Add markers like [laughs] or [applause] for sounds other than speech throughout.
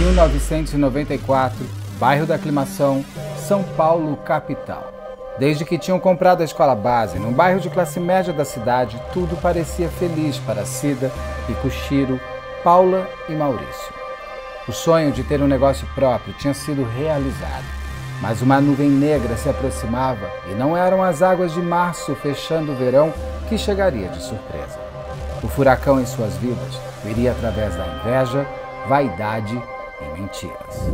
1994, bairro da Aclimação, São Paulo, capital. Desde que tinham comprado a escola base, num bairro de classe média da cidade, tudo parecia feliz para Cida, Ricuchiro, Paula e Maurício. O sonho de ter um negócio próprio tinha sido realizado, mas uma nuvem negra se aproximava e não eram as águas de março fechando o verão que chegaria de surpresa. O furacão em suas vidas viria através da inveja, vaidade e mentiras.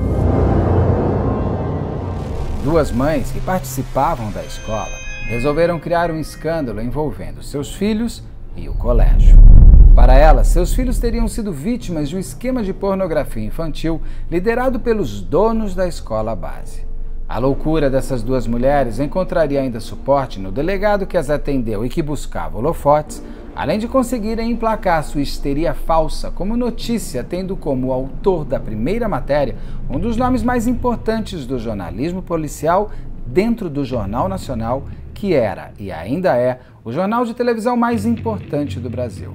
Duas mães que participavam da escola resolveram criar um escândalo envolvendo seus filhos e o colégio. Para elas, seus filhos teriam sido vítimas de um esquema de pornografia infantil liderado pelos donos da escola base. A loucura dessas duas mulheres encontraria ainda suporte no delegado que as atendeu e que buscava holofotes Além de conseguirem emplacar sua histeria falsa como notícia, tendo como autor da primeira matéria um dos nomes mais importantes do jornalismo policial dentro do Jornal Nacional, que era e ainda é o jornal de televisão mais importante do Brasil.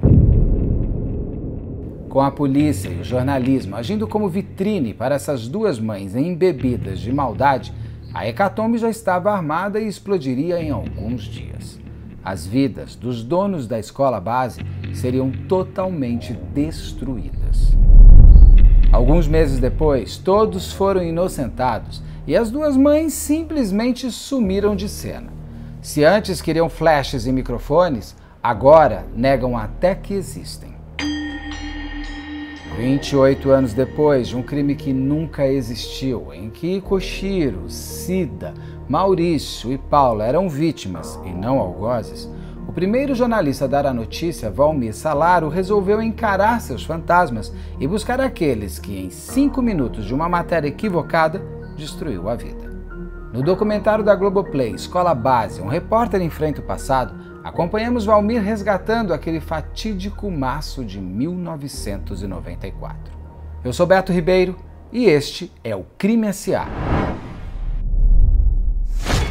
Com a polícia e o jornalismo agindo como vitrine para essas duas mães embebidas de maldade, a hecatombe já estava armada e explodiria em alguns dias. As vidas dos donos da escola base seriam totalmente destruídas. Alguns meses depois, todos foram inocentados e as duas mães simplesmente sumiram de cena. Se antes queriam flashes e microfones, agora negam até que existem. 28 anos depois de um crime que nunca existiu, em que Cochiro, Sida, Maurício e Paula eram vítimas e não algozes, o primeiro jornalista a dar a notícia, Valmir Salaro, resolveu encarar seus fantasmas e buscar aqueles que, em cinco minutos de uma matéria equivocada, destruiu a vida. No documentário da Globoplay, Escola Base, um repórter enfrenta o passado, Acompanhamos Valmir resgatando aquele fatídico março de 1994. Eu sou Beto Ribeiro e este é o Crime S.A.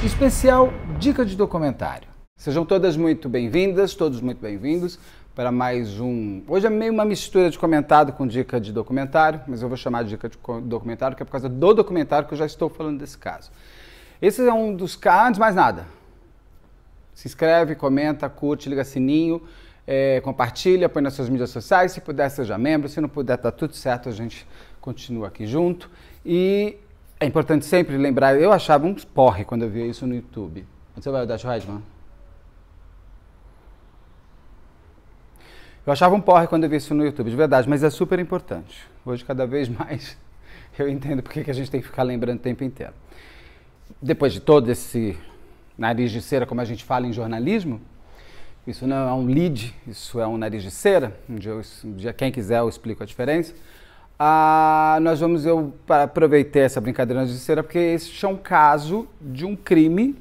Especial Dica de Documentário. Sejam todas muito bem-vindas, todos muito bem-vindos para mais um. Hoje é meio uma mistura de comentado com dica de documentário, mas eu vou chamar de dica de documentário, que é por causa do documentário que eu já estou falando desse caso. Esse é um dos casos, antes mais nada, se inscreve, comenta, curte, liga sininho, é, compartilha, põe nas suas mídias sociais. Se puder, seja membro. Se não puder, tá tudo certo, a gente continua aqui junto. E é importante sempre lembrar, eu achava um porre quando eu via isso no YouTube. Onde você vai, Dash Redman? Eu achava um porre quando eu vi isso no YouTube, de verdade, mas é super importante. Hoje, cada vez mais, [laughs] eu entendo porque que a gente tem que ficar lembrando o tempo inteiro. Depois de todo esse nariz de cera, como a gente fala em jornalismo, isso não é um lead, isso é um nariz de cera. Um dia, um dia quem quiser eu explico a diferença. Ah, nós vamos, eu aproveitar essa brincadeira de cera, porque esse é um caso de um crime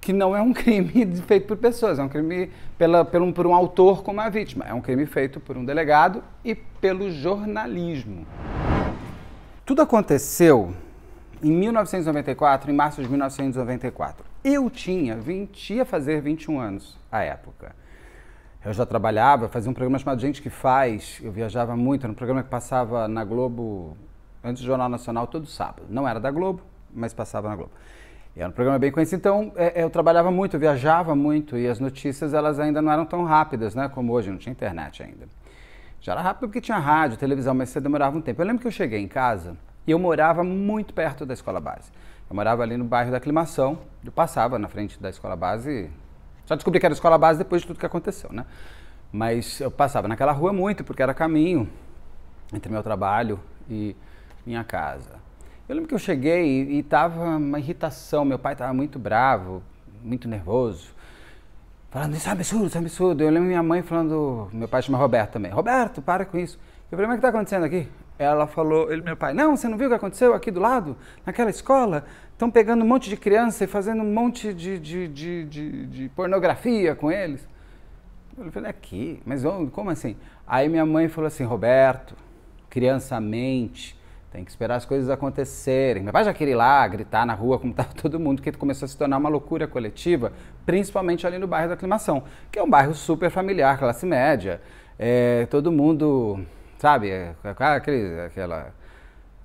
que não é um [laughs] crime feito por pessoas, é um crime pela, pelo, por um autor como a vítima. É um crime feito por um delegado e pelo jornalismo. Tudo aconteceu em 1994, em março de 1994. Eu tinha 20, ia fazer 21 anos à época. Eu já trabalhava, fazia um programa chamado Gente que Faz, eu viajava muito, era um programa que passava na Globo, antes do Jornal Nacional, todo sábado. Não era da Globo, mas passava na Globo. E era um programa bem conhecido, então é, eu trabalhava muito, eu viajava muito e as notícias elas ainda não eram tão rápidas, né, como hoje, não tinha internet ainda. Já era rápido porque tinha rádio, televisão, mas você demorava um tempo. Eu lembro que eu cheguei em casa, e eu morava muito perto da escola base. Eu morava ali no bairro da Aclimação, eu passava na frente da escola base. Só descobri que era escola base depois de tudo que aconteceu, né? Mas eu passava naquela rua muito, porque era caminho entre meu trabalho e minha casa. Eu lembro que eu cheguei e, estava tava uma irritação, meu pai tava muito bravo, muito nervoso. Falando, isso é absurdo, isso é absurdo. Eu lembro minha mãe falando, meu pai chama Roberto também. Roberto, para com isso. Eu falei, mas o que está acontecendo aqui? ela falou, ele, meu pai, não, você não viu o que aconteceu aqui do lado, naquela escola? Estão pegando um monte de criança e fazendo um monte de, de, de, de, de pornografia com eles. Eu falei, aqui, mas onde? como assim? Aí minha mãe falou assim, Roberto, criança mente, tem que esperar as coisas acontecerem. Meu pai já queria ir lá, gritar na rua, como estava [laughs] todo mundo, que começou a se tornar uma loucura coletiva, principalmente ali no bairro da Aclimação, que é um bairro super familiar, classe média. É, todo mundo sabe? É, é aquele, aquela,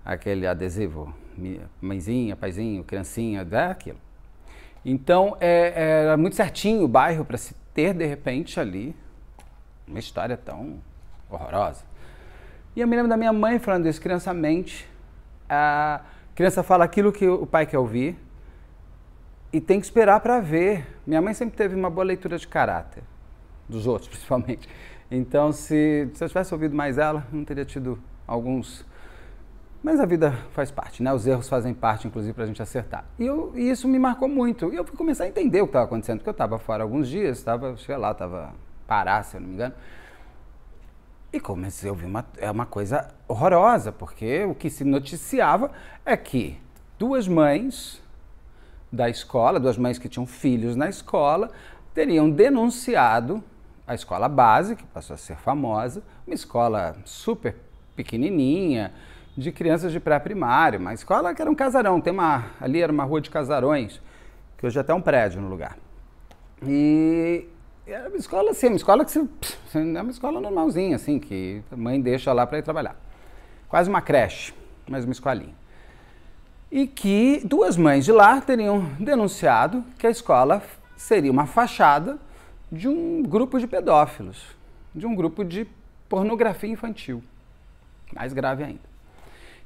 aquele adesivo, mãezinha, paizinho, criancinha, é aquilo. Então, é, é era muito certinho o bairro para se ter, de repente, ali uma história tão horrorosa. E eu me lembro da minha mãe falando isso, criança mente A criança fala aquilo que o pai quer ouvir e tem que esperar para ver. Minha mãe sempre teve uma boa leitura de caráter, dos outros [laughs] principalmente. Então, se, se eu tivesse ouvido mais ela, não teria tido alguns. Mas a vida faz parte, né? Os erros fazem parte, inclusive, para a gente acertar. E, eu, e, isso me marcou muito. E eu fui começar a entender o que estava acontecendo, porque eu estava fora alguns dias, estava, sei lá, estava parar, se eu não me engano. E comecei a ouvir uma, é uma coisa horrorosa, porque o que se noticiava é que duas mães da escola, duas mães que tinham filhos na escola, teriam denunciado a escola base, que passou a ser famosa, uma escola super pequenininha, de crianças de pré-primário, uma escola que era um casarão, tem uma, ali era uma rua de casarões, que hoje é até é um prédio no lugar. E era uma escola assim, uma escola que se, é uma escola normalzinha, assim, que a mãe deixa lá para ir trabalhar. Quase uma creche, mas uma escolinha. E que duas mães de lá teriam denunciado que a escola seria uma fachada de um grupo de pedófilos, de um grupo de pornografia infantil. Mais grave ainda.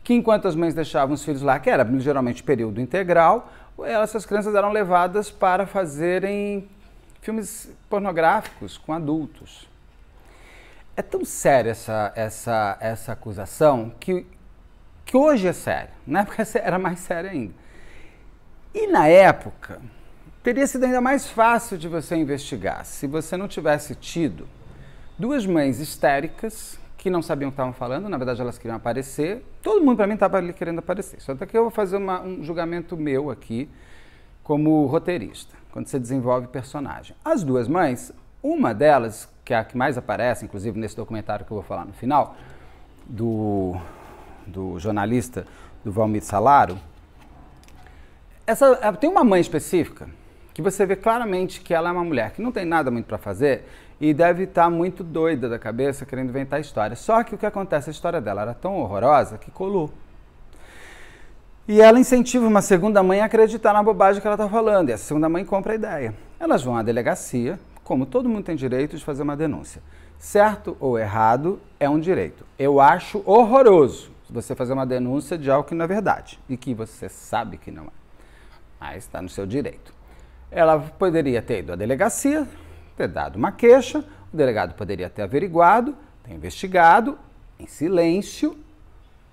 Que enquanto as mães deixavam os filhos lá, que era geralmente período integral, essas crianças eram levadas para fazerem filmes pornográficos com adultos. É tão séria essa, essa, essa acusação que, que hoje é séria. Na né? [laughs] época era mais séria ainda. E na época, teria sido ainda mais fácil de você investigar se você não tivesse tido duas mães histéricas que não sabiam o que estavam falando, na verdade elas queriam aparecer. Todo mundo para mim estava ali querendo aparecer. Só que eu vou fazer uma, um julgamento meu aqui como roteirista, quando você desenvolve personagem. As duas mães, uma delas, que é a que mais aparece, inclusive nesse documentário que eu vou falar no final, do, do jornalista do Valmir Salaro, essa, tem uma mãe específica que você vê claramente que ela é uma mulher que não tem nada muito para fazer e deve estar tá muito doida da cabeça querendo inventar história. Só que o que acontece? A história dela era tão horrorosa que colou. E ela incentiva uma segunda mãe a acreditar na bobagem que ela está falando. E essa segunda mãe compra a ideia. Elas vão à delegacia, como todo mundo tem direito de fazer uma denúncia. Certo ou errado é um direito. Eu acho horroroso você fazer uma denúncia de algo que não é verdade e que você sabe que não é. Mas está no seu direito. Ela poderia ter ido à delegacia, ter dado uma queixa, o delegado poderia ter averiguado, ter investigado, em silêncio,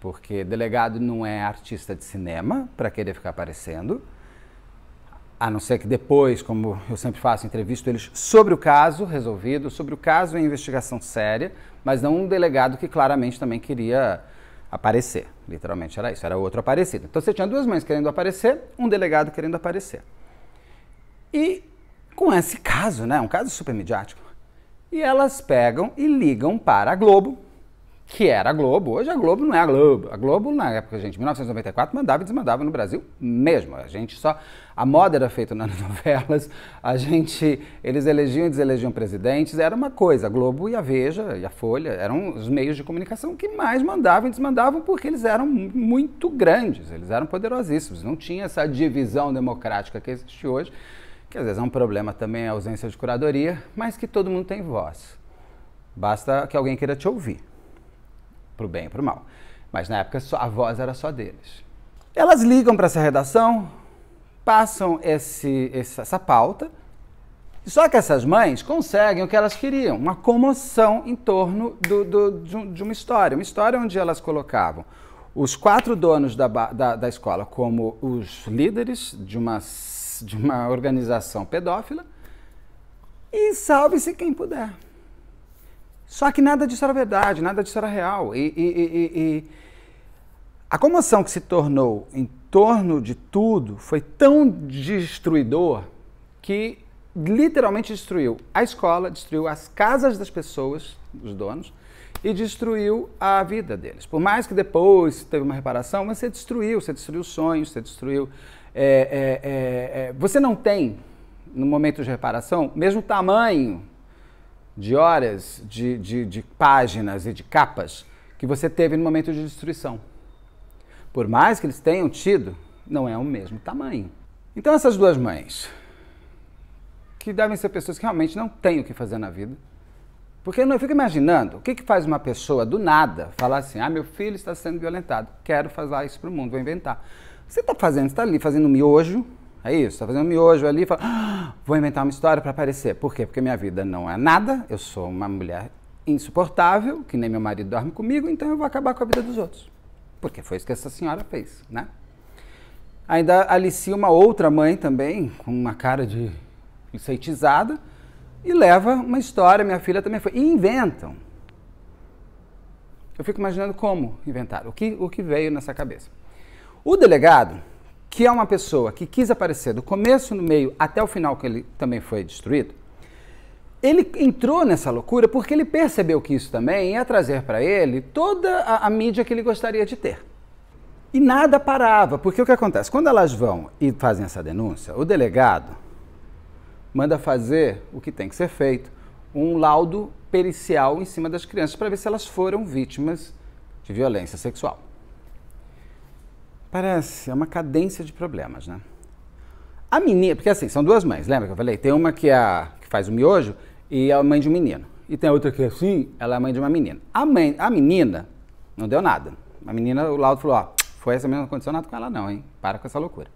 porque delegado não é artista de cinema para querer ficar aparecendo. A não ser que depois, como eu sempre faço, entrevisto eles sobre o caso resolvido, sobre o caso em investigação séria, mas não um delegado que claramente também queria aparecer. Literalmente era isso, era outro aparecido. Então você tinha duas mães querendo aparecer, um delegado querendo aparecer. E com esse caso, né, um caso super midiático, e elas pegam e ligam para a Globo, que era a Globo, hoje a Globo não é a Globo. A Globo, na época, gente, 1994, mandava e desmandava no Brasil mesmo. A gente só. A moda era feita nas [laughs] novelas, a gente. Eles elegiam e deselegiam presidentes, era uma coisa. A Globo e a Veja e a Folha eram os meios de comunicação que mais mandavam e desmandavam porque eles eram muito grandes, eles eram poderosíssimos. Não tinha essa divisão democrática que existe hoje que às vezes é um problema também a ausência de curadoria, mas que todo mundo tem voz. Basta que alguém queira te ouvir, para o bem e para o mal. Mas na época a voz era só deles. Elas ligam para essa redação, passam esse, essa pauta, só que essas mães conseguem o que elas queriam, uma comoção em torno do, do, de, uma história. Uma história onde elas colocavam os quatro donos da, da, da escola como os líderes de uma de uma organização pedófila e salve-se quem puder. Só que nada disso era verdade, nada disso era real. E, e, e, e, a comoção que se tornou em torno de tudo foi tão destruidor que literalmente destruiu a escola, destruiu as casas das pessoas, dos donos, e destruiu a vida deles. Por mais que depois teve uma reparação, mas você destruiu, você destruiu sonhos, você destruiu é é, é, é, você não tem, no momento de reparação, mesmo tamanho de horas, de, de, de páginas e de capas que você teve no momento de destruição. Por mais que eles tenham tido, não é o mesmo tamanho. Então, essas duas mães, que devem ser pessoas que realmente não têm o que fazer na vida, porque eu fico imaginando o que, que faz uma pessoa do nada falar assim: ah, meu filho está sendo violentado, quero falar isso para o mundo, vou inventar. Você está fazendo, está ali fazendo miojo, é isso, está fazendo miojo ali, fala, ah, vou inventar uma história para aparecer. Por quê? Porque minha vida não é nada, eu sou uma mulher insuportável, que nem meu marido dorme comigo, então eu vou acabar com a vida dos outros. Porque foi isso que essa senhora fez, né? Ainda alicia uma outra mãe também, com uma cara de enfeitizada, e leva uma história, minha filha também foi. E inventam. Eu fico imaginando como inventaram, o que, o que veio nessa cabeça. O delegado, que é uma pessoa que quis aparecer do começo, no meio até o final, que ele também foi destruído, ele entrou nessa loucura porque ele percebeu que isso também ia trazer para ele toda a, a, mídia que ele gostaria de ter. E nada parava, porque o que acontece? Quando elas vão e fazem essa denúncia, o delegado manda fazer o que tem que ser feito, um laudo pericial em cima das crianças para ver se elas foram vítimas de violência sexual. Parece, é uma cadência de problemas, né? A menina, porque assim, são duas mães, lembra que eu falei? Tem uma que, é a, que faz o miojo e é a mãe de um menino. E tem a outra que é assim, ela é a mãe de uma menina. A, mãe, a menina não deu nada. A menina, o laudo falou, ó, foi essa mesma condicionada nada com ela não, hein? Para com essa loucura.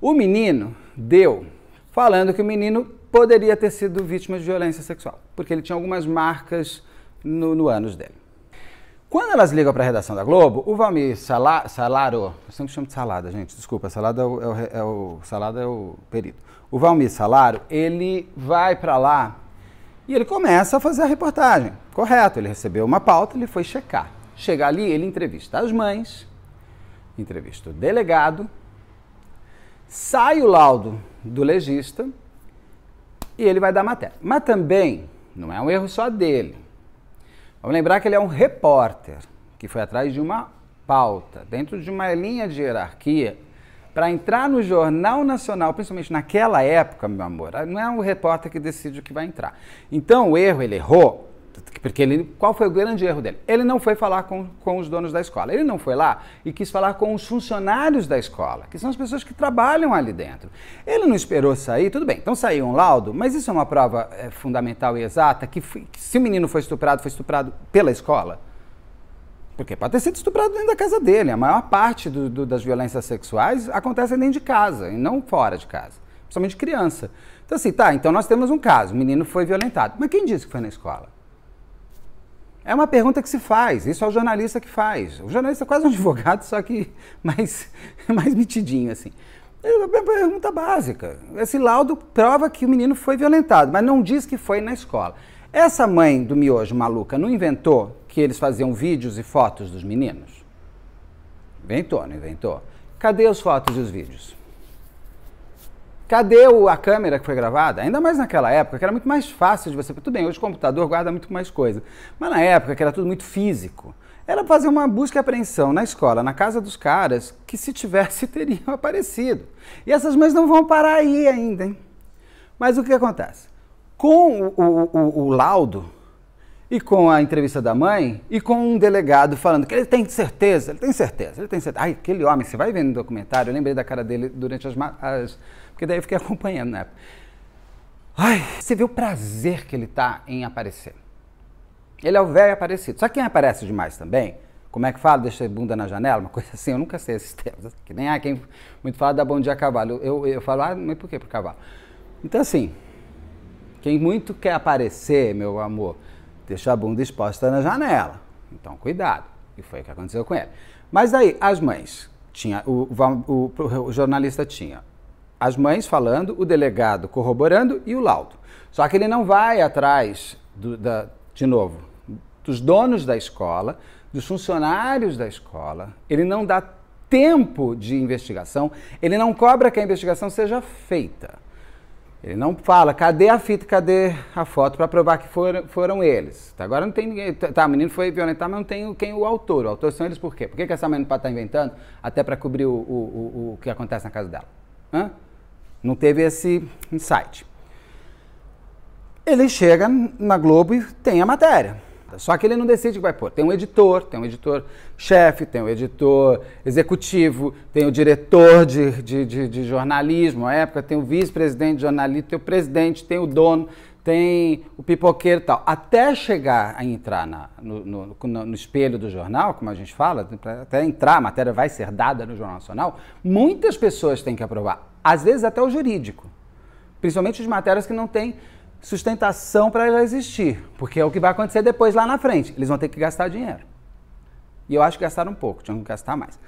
O menino deu, falando que o menino poderia ter sido vítima de violência sexual, porque ele tinha algumas marcas no, no ânus dele. Quando elas ligam para a redação da Globo, o Valmir Sala, Salaro, eu sempre chamo de Salada, gente, desculpa, Salada é o, é o, é o Salada é o perito. O Valmir Salaro, ele vai para lá e ele começa a fazer a reportagem. Correto, ele recebeu uma pauta, ele foi checar. Chega ali, ele entrevista as mães, entrevista o delegado, sai o laudo do legista e ele vai dar matéria. Mas também não é um erro só dele. Vamos lembrar que ele é um repórter que foi atrás de uma pauta, dentro de uma linha de hierarquia, para entrar no Jornal Nacional, principalmente naquela época, meu amor, não é um repórter que decide o que vai entrar. Então o erro, ele errou, porque ele, qual foi o grande erro dele? Ele não foi falar com, com os donos da escola. Ele não foi lá e quis falar com os funcionários da escola, que são as pessoas que trabalham ali dentro. Ele não esperou sair, tudo bem, então saiu um laudo, mas isso é uma prova é, fundamental e exata que, foi, que se o menino foi estuprado, foi estuprado pela escola. Porque pode ter sido estuprado dentro da casa dele. A maior parte do, do, das violências sexuais acontece dentro de casa e não fora de casa, principalmente criança. Então, assim, tá, então nós temos um caso: o menino foi violentado. Mas quem disse que foi na escola? É uma pergunta que se faz, isso é o jornalista que faz. O jornalista é quase um [laughs] advogado, só que mais, mais mitidinho, assim. É uma pergunta básica. Esse laudo prova que o menino foi violentado, mas não diz que foi na escola. Essa mãe do miojo maluca não inventou que eles faziam vídeos e fotos dos meninos? Inventou, não inventou? Cadê as fotos e os vídeos? Cadê a câmera que foi gravada? Ainda mais naquela época, que era muito mais fácil de você. Tudo bem, hoje o computador guarda muito mais coisa. Mas na época, que era tudo muito físico, era fazer uma busca e apreensão na escola, na casa dos caras, que se tivesse, [laughs] teriam aparecido. E essas mães não vão parar aí ainda, hein? Mas o que acontece? Com o, o, o, o laudo e com a entrevista da mãe e com um delegado falando que ele tem certeza, ele tem certeza, ele tem certeza. Ai, aquele homem, você vai vendo no documentário, eu lembrei da cara dele durante as, as porque daí eu fiquei [laughs] acompanhando na né? época. Ai, você vê o prazer que ele tá em aparecer. Ele é o velho aparecido. Só quem aparece demais também, como é que fala? Deixa a bunda na janela, uma coisa assim, eu nunca sei esses termos. Que nem há ah, quem muito fala da bom dia a cavalo. Eu, eu, eu falo, ah, mas por que pro cavalo? Então assim, quem muito quer aparecer, meu amor, deixa a bunda exposta na janela. Então cuidado. E foi o que aconteceu com ele. Mas aí, as mães, tinha, o, o, o, o jornalista tinha as mães falando, o delegado corroborando e o laudo. Só que ele não vai atrás, do, da, de novo, dos donos da escola, dos funcionários da escola, ele não dá tempo de investigação, ele não cobra que a investigação seja feita. Ele não fala, cadê a fita, cadê a foto para provar que foram, foram eles. agora não tem ninguém. Tá, tá o menino foi violentado, mas não tem quem o autor. O autor são eles por quê? Por que, que essa mãe não pode estar tá inventando? Até para cobrir o, o, o, o que acontece na casa dela. Hã? Não teve esse insight. Ele chega na Globo e tem a matéria. Só que ele não decide o que vai pôr. Tem um editor, tem um editor-chefe, tem um editor executivo, tem o diretor de, de, de, de jornalismo à época, tem o vice-presidente de jornalismo, tem o presidente, tem o dono, tem o pipoqueiro e tal. Até chegar a entrar na, no, no, no, no, espelho do jornal, como a gente fala, até entrar, a matéria vai ser dada no Jornal Nacional, muitas pessoas têm que aprovar às vezes até o jurídico, principalmente de matérias que não têm sustentação para ela existir, porque é o que vai acontecer depois lá na frente. Eles vão ter que gastar dinheiro. E eu acho que gastaram um pouco, tinham que gastar mais.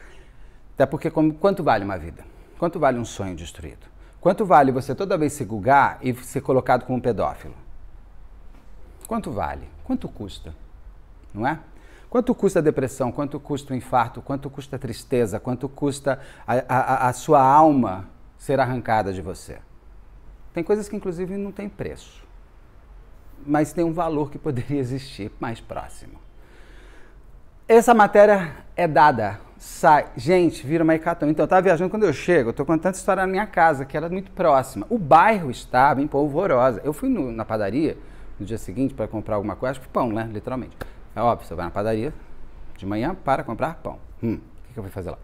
Até porque como, quanto vale uma vida? Quanto vale um sonho destruído? Quanto vale você toda vez se gugar e ser colocado como um pedófilo? Quanto vale? Quanto custa? Não é? Quanto custa a depressão? Quanto custa o infarto? Quanto custa a tristeza? Quanto custa a, a, a sua alma? ser arrancada de você. Tem coisas que, inclusive, não tem preço, mas tem um valor que poderia existir mais próximo. Essa matéria é dada, sai. Gente, vira uma hecatombe. Então, eu estava viajando quando eu chego, eu estou contando a história na minha casa, que era muito próxima. O bairro estava em polvorosa. Eu fui no, na padaria no dia seguinte para comprar alguma coisa, acho que pão, né? Literalmente. É óbvio, você vai na padaria de manhã para comprar pão. Hum, o que, que eu vou fazer lá?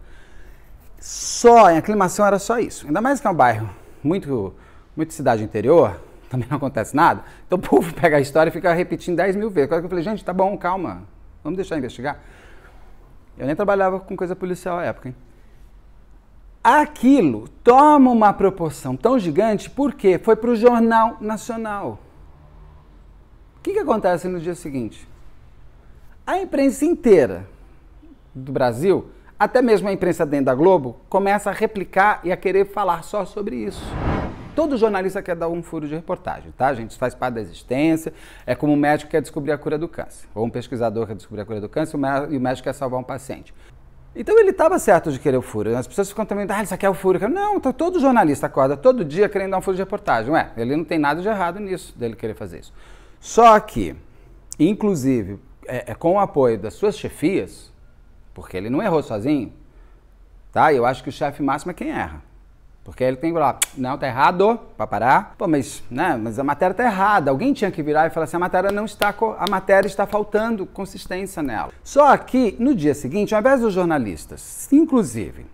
Só, a aclimação era só isso. Ainda mais que é um bairro muito, muito cidade interior, [laughs] também não acontece nada. Então o povo [laughs] pega a história e fica repetindo 10 mil vezes. Quase que eu falei, gente, tá bom, calma, vamos deixar investigar. Eu nem trabalhava com coisa policial à época, hein? Aquilo toma uma proporção tão gigante porque foi para o Jornal Nacional. O que, que acontece no dia seguinte? A imprensa inteira do Brasil até mesmo a imprensa dentro da Globo começa a replicar e a querer falar só sobre isso. Todo jornalista quer dar um furo de reportagem, tá, gente? Isso faz parte da existência. É como um médico quer descobrir a cura do câncer, ou um pesquisador quer descobrir a cura do câncer e o médico quer salvar um paciente. Então ele estava certo de querer o furo. As pessoas ficam também, ah, isso aqui é o furo. Não, tá, todo jornalista acorda todo dia querendo dar um furo de reportagem. Ué, ele não tem nada de errado nisso, dele querer fazer isso. Só que, inclusive, é, é, com o apoio das suas chefias, porque ele não errou sozinho. Tá? Eu acho que o chefe máximo é quem erra. Porque ele tem que falar, não, tá errado, para parar. Pô, mas, né, mas a matéria tá errada. Alguém tinha que virar e falar assim, a matéria não está, a matéria está faltando consistência nela. Só que no dia seguinte, ao invés dos jornalistas, inclusive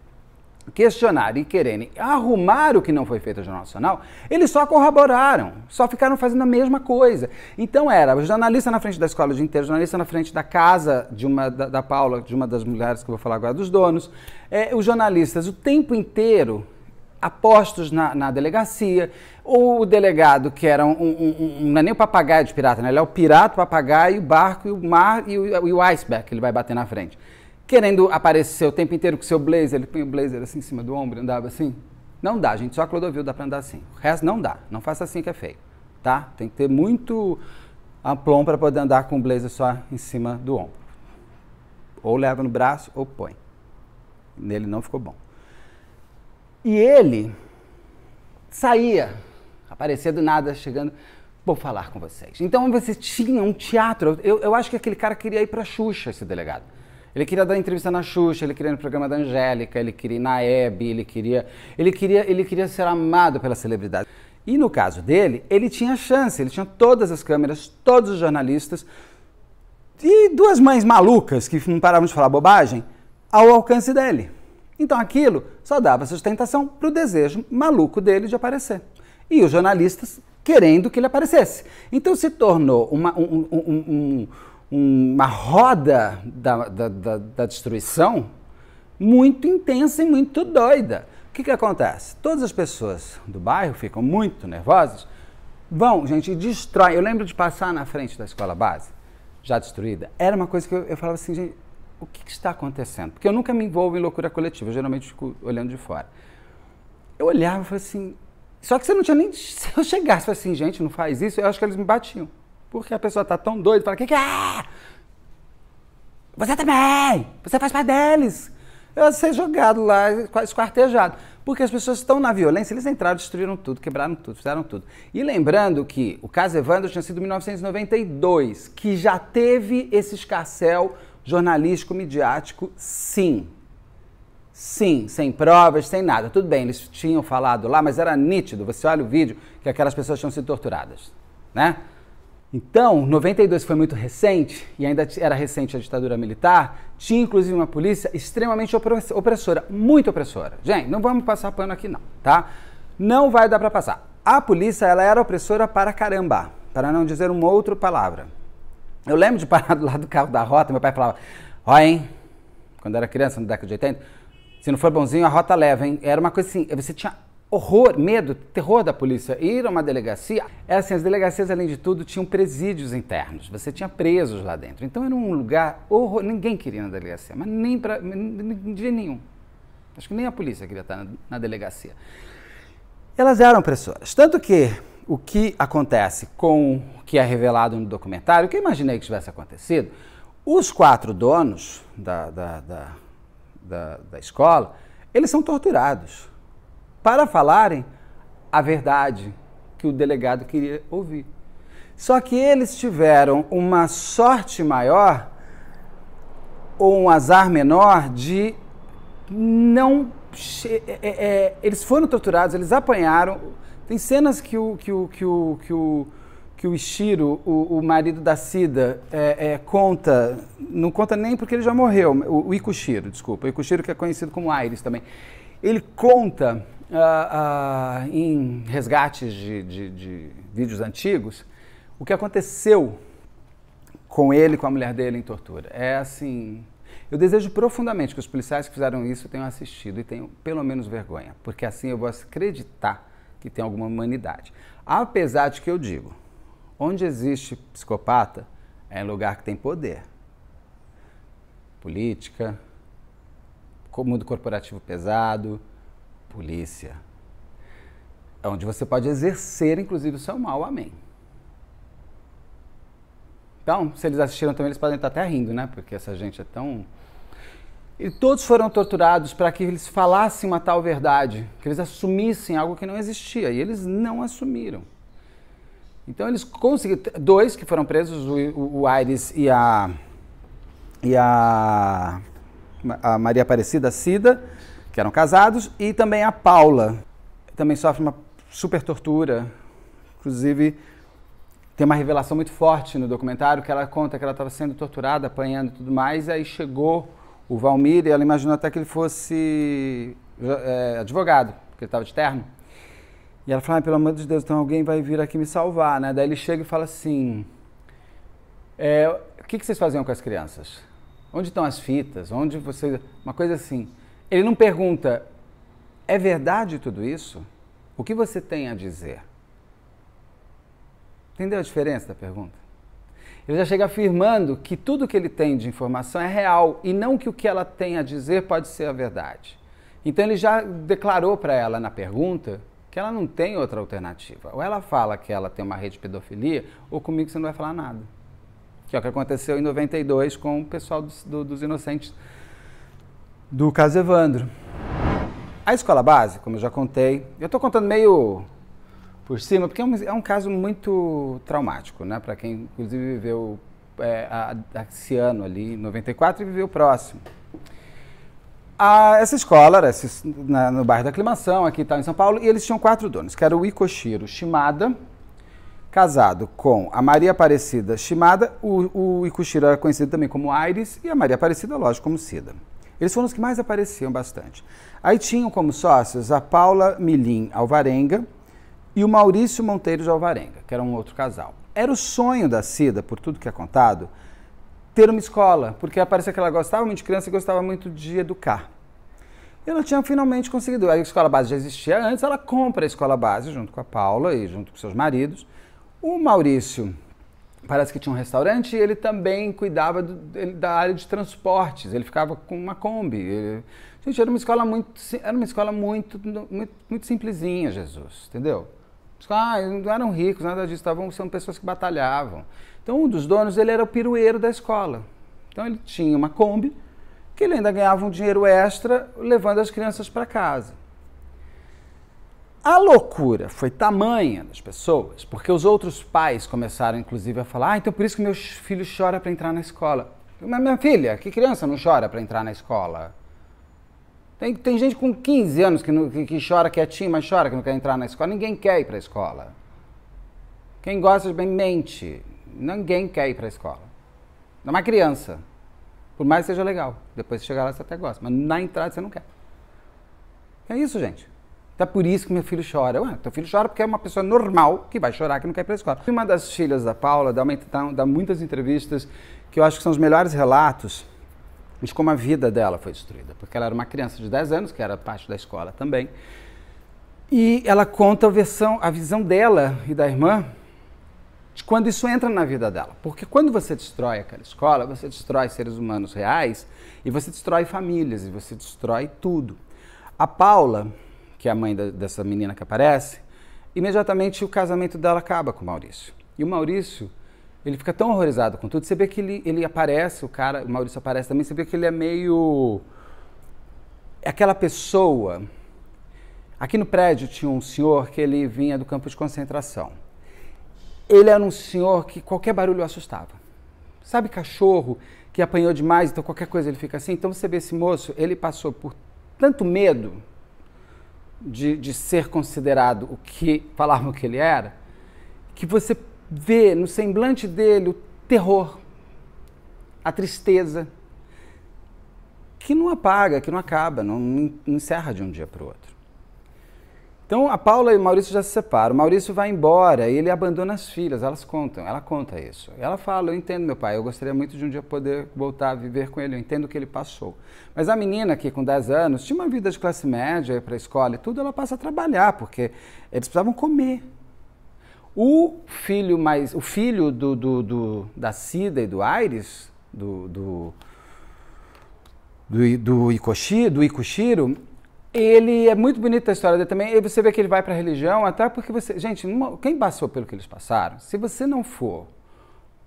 questionar e quererem arrumar o que não foi feito no Jornal Nacional, eles só corroboraram, só ficaram fazendo a mesma coisa. Então era o jornalista na frente da escola o dia inteiro, o jornalista na frente da casa de uma da, da Paula, de uma das mulheres que eu vou falar agora, dos donos, é, os jornalistas o tempo inteiro apostos na, na delegacia, ou o delegado, que era um, um, um, não é nem o papagaio de pirata, né? ele é o pirata, o papagaio, o barco, e o mar e o, e o iceberg que ele vai bater na frente querendo aparecer o tempo inteiro com seu blazer, ele põe o blazer assim em cima do ombro, andava assim. Não dá, gente, só a Clodovil dá pra andar assim. O resto não dá, não faça assim que é feio, tá? Tem que ter muito aplomb para poder andar com o blazer só em cima do ombro. Ou leva no braço ou põe. Nele não ficou bom. E ele saía, aparecia do nada, chegando, vou falar com vocês. Então você tinha um teatro, eu, eu acho que aquele cara queria ir para Xuxa, esse delegado ele queria dar entrevista na Xuxa, ele queria ir no programa da Angélica, ele queria ir na Hebe, ele queria, ele queria, ele queria ser amado pela celebridade. E no caso dele, ele tinha chance, ele tinha todas as câmeras, todos os jornalistas e duas mães malucas que não paravam de falar bobagem ao alcance dele. Então aquilo só dava sustentação para o desejo maluco dele de aparecer. E os jornalistas querendo que ele aparecesse. Então se tornou uma, um, um, um, uma roda da, da, da, da destruição muito intensa e muito doida. O que, que acontece? Todas as pessoas do bairro ficam muito nervosas, vão, gente, e destrói. Eu lembro de passar na frente da escola base, já destruída. Era uma coisa que eu, eu falava assim, gente, o que, que, está acontecendo? Porque eu nunca me envolvo em loucura coletiva, eu geralmente fico olhando de fora. Eu olhava e falava assim, só que você não tinha nem. [laughs] Se eu chegasse assim, gente, não faz isso, eu acho que eles me batiam. Porque a pessoa está tão doida, fala, o que, é? Você também! Você faz parte deles! Eu ia ser jogado lá, esquartejado. Porque as pessoas estão na violência, eles entraram, destruíram tudo, quebraram tudo, fizeram tudo. E lembrando que o caso Evandro tinha sido em 1992, que já teve esse escarcel jornalístico midiático, sim. Sim, sem provas, sem nada. Tudo bem, eles tinham falado lá, mas era nítido. Você olha o vídeo que aquelas pessoas tinham sido torturadas, né? Então, 92 foi muito recente, e ainda era recente a ditadura militar, tinha inclusive uma polícia extremamente opressora, muito opressora. Gente, não vamos passar pano aqui não, tá? Não vai dar para passar. A polícia, ela era opressora para caramba, para não dizer uma outra palavra. Eu lembro de parar do lado do carro da rota, meu pai falava, ó hein, quando era criança, na década de 80, se não for bonzinho, a rota leva, hein? Era uma coisa assim, você tinha horror, medo, terror da polícia ir a uma delegacia. É assim, as delegacias, além de tudo, tinham presídios internos. Você tinha presos lá dentro. Então era um lugar horror. Ninguém queria ir na delegacia, mas nem para dia nenhum. Acho que nem a polícia queria estar na, na delegacia. Elas eram pressoras. Tanto que o que acontece com o que é revelado no documentário, o que eu imaginei que tivesse acontecido, os quatro donos da, da, da, da escola, eles são torturados para falarem a verdade que o delegado queria ouvir. Só que eles tiveram uma sorte maior ou um azar menor de não. É, é, é, eles foram torturados, eles apanharam. Tem cenas que o que o que o que o, que o Ishiro, o, o marido da Sida, é, é, conta. Não conta nem porque ele já morreu. O, o Ikushiro, desculpa. O Ikushiro que é conhecido como Aires também. Ele conta ah, ah, em resgates de, de, de vídeos antigos, o que aconteceu com ele, com a mulher dele em tortura. É assim, eu desejo profundamente que os policiais que fizeram isso tenham assistido e tenham pelo menos vergonha, porque assim eu vou acreditar que tem alguma humanidade. Apesar de que eu digo, onde existe psicopata é em lugar que tem poder. Política, mundo corporativo pesado, polícia. É onde você pode exercer, inclusive, o seu mal. Amém. Então, se eles assistiram também, eles podem estar até rindo, né? Porque essa gente é tão. E todos foram torturados para que eles falassem uma tal verdade, que eles assumissem algo que não existia. E eles não assumiram. Então eles conseguiram. Dois que foram presos, o, o Aires e a. E a, a Maria Aparecida Cida que eram casados, e também a Paula, também sofre uma super tortura. Inclusive, tem uma revelação muito forte no documentário que ela conta que ela estava sendo torturada, apanhando e tudo mais, e aí chegou o Valmir e ela imaginou até que ele fosse é, advogado, porque ele estava de terno. E ela fala, ah, pelo amor de Deus, então alguém vai vir aqui me salvar, né? Daí ele chega e fala assim, é, o que, que vocês faziam com as crianças? Onde estão as fitas? Onde vocês... Uma coisa assim. Ele não pergunta: é verdade tudo isso? O que você tem a dizer? Entendeu a diferença da pergunta? Ele já chega afirmando que tudo que ele tem de informação é real e não que o que ela tem a dizer pode ser a verdade. Então ele já declarou para ela na pergunta que ela não tem outra alternativa. Ou ela fala que ela tem uma rede de pedofilia, ou comigo você não vai falar nada. Que é o que aconteceu em 92 com o pessoal dos, do, dos inocentes do caso Evandro. A escola base, como eu já contei, eu estou contando meio por cima, porque é um, é um caso muito traumático, né? Para quem, inclusive, viveu é, a, a, esse ano ali, em 94, e viveu próximo. A, essa escola era esse, na, no bairro da Aclimação, aqui tal, em São Paulo, e eles tinham quatro donos, que era o Ikoshiro Shimada, casado com a Maria Aparecida Shimada, o, o é era conhecido também como Aires, e a Maria Aparecida, lógico, como Cida. Eles foram os que mais apareciam bastante. Aí tinham como sócios a Paula Milim Alvarenga e o Maurício Monteiro de Alvarenga, que era um outro casal. Era o sonho da Cida, por tudo que é contado, ter uma escola, porque parecia que ela gostava muito de criança e gostava muito de educar. E ela tinha finalmente conseguido. A escola base já existia antes, ela compra a escola base junto com a Paula e junto com seus maridos. O Maurício parece que tinha um restaurante e ele também cuidava do, ele, da área de transportes. Ele ficava com uma Kombi. Ele... gente, era uma escola muito, era uma escola muito, muito, muito simplesinha, Jesus, entendeu? Ah, não eram ricos, nada disso, estavam são pessoas que batalhavam. Então, um dos donos, ele era o pirueiro da escola. Então, ele tinha uma Kombi, que ele ainda ganhava um dinheiro extra levando as crianças para casa. A loucura foi tamanha das pessoas, porque os outros pais começaram, inclusive, a falar: ah, então por isso que meu filho chora para entrar na escola. Mas minha filha, que criança não chora para entrar na escola? Tem, tem gente com 15 anos que, não, que, que chora quietinho, mas chora que não quer entrar na escola. Ninguém quer ir para a escola. Quem gosta de bem mente. Ninguém quer ir para a escola. Não é uma criança. Por mais que seja legal. Depois que chegar lá você até gosta. Mas na entrada você não quer. É isso, gente. Tá por isso que meu filho chora. Ué, teu filho chora porque é uma pessoa normal que vai chorar, que não quer ir para a escola. Uma das filhas da Paula dá, uma, dá muitas entrevistas que eu acho que são os melhores relatos de como a vida dela foi destruída. Porque ela era uma criança de 10 anos, que era parte da escola também. E ela conta a, versão, a visão dela e da irmã de quando isso entra na vida dela. Porque quando você destrói aquela escola, você destrói seres humanos reais e você destrói famílias e você destrói tudo. A Paula que é a mãe da, dessa menina que aparece, imediatamente o casamento dela acaba com o Maurício. E o Maurício, ele fica tão horrorizado com tudo. Você vê que ele, ele aparece, o cara, o Maurício aparece também, você vê que ele é meio. É aquela pessoa. Aqui no prédio tinha um senhor que ele vinha do campo de concentração. Ele era um senhor que qualquer barulho o assustava. Sabe cachorro que apanhou demais, então qualquer coisa ele fica assim? Então você vê esse moço, ele passou por tanto medo de, de ser considerado o que falavam que ele era, que você vê no semblante dele o terror, a tristeza, que não apaga, que não acaba, não, não encerra de um dia para o outro. Então a Paula e o Maurício já se separam. O Maurício vai embora e ele abandona as filhas. Elas contam, ela conta isso. Ela fala: Eu entendo meu pai, eu gostaria muito de um dia poder voltar a viver com ele, eu entendo o que ele passou. Mas a menina, que com 10 anos tinha uma vida de classe média, ia para a escola e tudo, ela passa a trabalhar, porque eles precisavam comer. O filho mais. O filho do, do, do da Cida e do Aires, do, do do, do Ikoshi, do Ikushiro, ele é muito bonita a história dele também. E você vê que ele vai para a religião, até porque você. Gente, numa, quem passou pelo que eles passaram, se você não for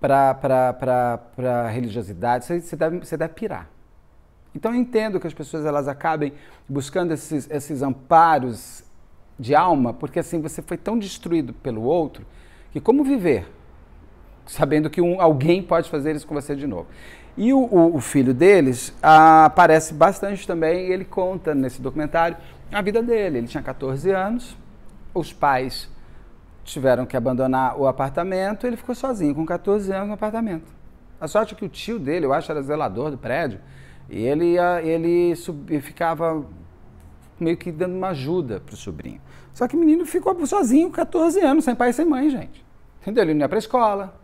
para a religiosidade, você, você, deve, você deve pirar. Então eu entendo que as pessoas elas acabem buscando esses, esses amparos de alma, porque assim você foi tão destruído pelo outro que como viver sabendo que um, alguém pode fazer isso com você de novo. E o, o, o filho deles ah, aparece bastante também, ele conta nesse documentário a vida dele. Ele tinha 14 anos, os pais tiveram que abandonar o apartamento, ele ficou sozinho, com 14 anos no apartamento. A sorte é que o tio dele, eu acho, era zelador do prédio, e ele, ele sub, ficava meio que dando uma ajuda para o sobrinho. Só que o menino ficou sozinho, 14 anos, sem pai e sem mãe, gente. Entendeu? Ele não ia para a escola,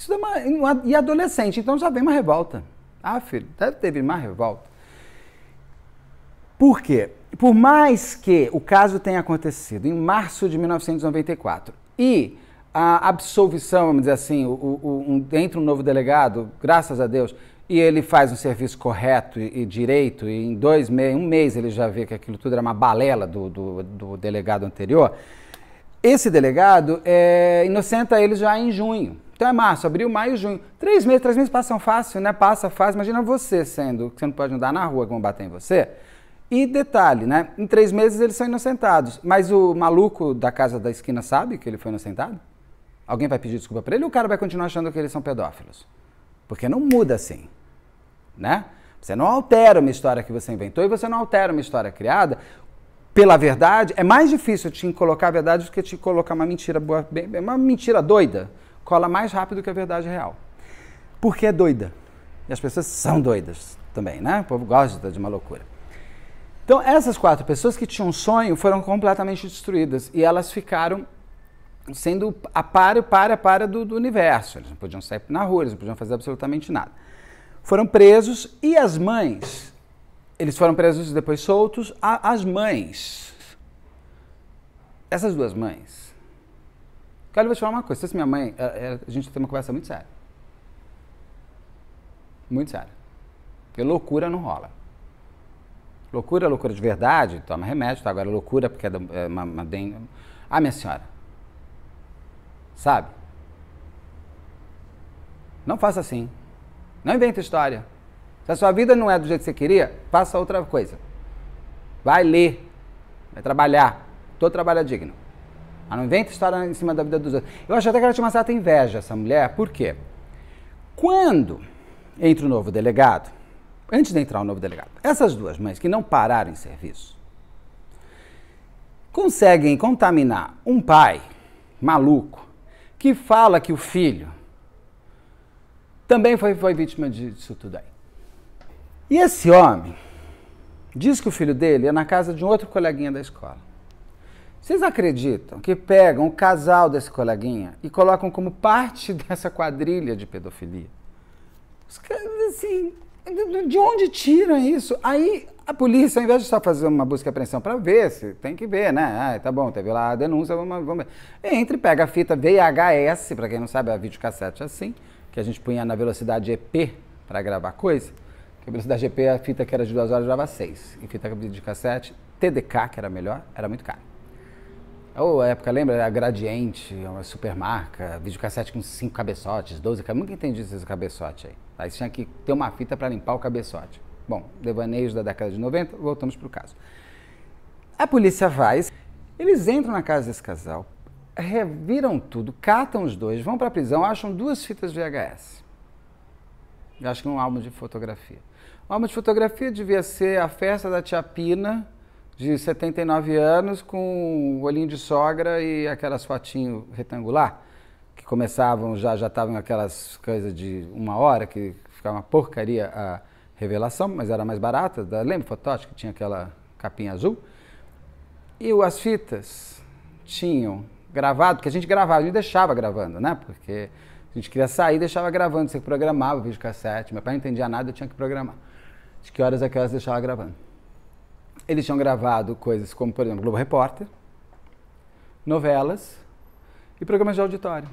isso é uma, e adolescente, então já vem uma revolta. Ah, filho, deve ter uma revolta. Por quê? Por mais que o caso tenha acontecido em março de 1994 e a absolvição, vamos dizer assim, o, o, um, entra um novo delegado, graças a Deus, e ele faz um serviço correto e, e direito, e em dois meses, um mês ele já vê que aquilo tudo era uma balela do, do, do delegado anterior. Esse delegado é, inocenta ele já em junho. Então é março, abril, maio, junho. Três meses, três meses passam fácil, né? Passa faz. Imagina você sendo, que você não pode andar na rua que vão bater em você. E detalhe, né? Em três meses eles são inocentados. Mas o maluco da casa da esquina sabe que ele foi inocentado? Alguém vai pedir desculpa para ele ou o cara vai continuar achando que eles são pedófilos? Porque não muda assim, né? Você não altera uma história que você inventou e você não altera uma história criada pela verdade. É mais difícil te colocar a verdade do que te colocar uma mentira boa, uma mentira doida cola mais rápido que a verdade real. Porque é doida. E as pessoas são doidas também, né? O povo gosta de uma loucura. Então, essas quatro pessoas que tinham um sonho foram completamente destruídas e elas ficaram sendo a páreo, para, para do, do universo. Eles não podiam sair na rua, eles não podiam fazer absolutamente nada. Foram presos e as mães, eles foram presos e depois soltos, as mães, essas duas mães, Quero vou te falar uma coisa. Se minha mãe, é, é, a gente tem uma conversa muito séria. Muito séria. Porque loucura não rola. Loucura, loucura de verdade, toma remédio, tá? Agora loucura porque é, da, é uma, uma dengue. Ah, minha senhora. Sabe? Não faça assim. Não inventa história. Se a sua vida não é do jeito que você queria, faça outra coisa. Vai ler. Vai trabalhar. Todo trabalho é digno. Ela ah, não inventa história em cima da vida dos outros. Eu acho até que ela tinha uma certa inveja, essa mulher. Por quê? Quando entra o novo delegado, antes de entrar o novo delegado, essas duas mães que não pararam em serviço conseguem contaminar um pai maluco que fala que o filho também foi, foi vítima disso tudo aí. E esse homem diz que o filho dele é na casa de um outro coleguinha da escola. Vocês acreditam que pegam o casal desse coleguinha e colocam como parte [laughs] dessa quadrilha de pedofilia? Os caras, assim, de onde tiram isso? Aí a polícia, ao invés de só fazer uma busca e apreensão para ver, se tem que ver, né? Ah, tá bom, teve lá a denúncia, vamos, vamos ver. Entre, pega a fita VHS, para quem não sabe, é a videocassete é assim, que a gente punha na velocidade EP para gravar coisa. Que a velocidade EP, a fita que era de duas horas, durava seis. E fita de cassete, TDK, que era melhor, era muito caro. Ou a época, lembra? A Gradiente, uma supermarca, videocassete com cinco cabeçotes, 12 cabeçotes. Nunca entendi esses cabeçotes aí. Aí tinha que ter uma fita para limpar o cabeçote. Bom, devaneios da década de 90, voltamos para o caso. A polícia vai, eles entram na casa desse casal, reviram tudo, catam os dois, vão para a prisão, acham duas fitas VHS. Eu acho que um álbum de fotografia. O álbum de fotografia devia ser a festa da tia Pina de 79 anos com o olhinho de sogra e aquelas fotinho retangular que começavam já já estavam aquelas coisas de uma hora que ficava uma porcaria a revelação, mas era mais barata. Lembra Fotote que tinha aquela capinha azul? E as fitas tinham gravado, que a gente gravava, a gente deixava gravando, né? Porque a gente queria sair, deixava gravando, você programava o vídeo cassete, meu pai não entendia nada, eu tinha que programar. De que horas aquelas é deixava gravando. Eles tinham gravado coisas como, por exemplo, Globo Repórter, novelas e programas de auditório.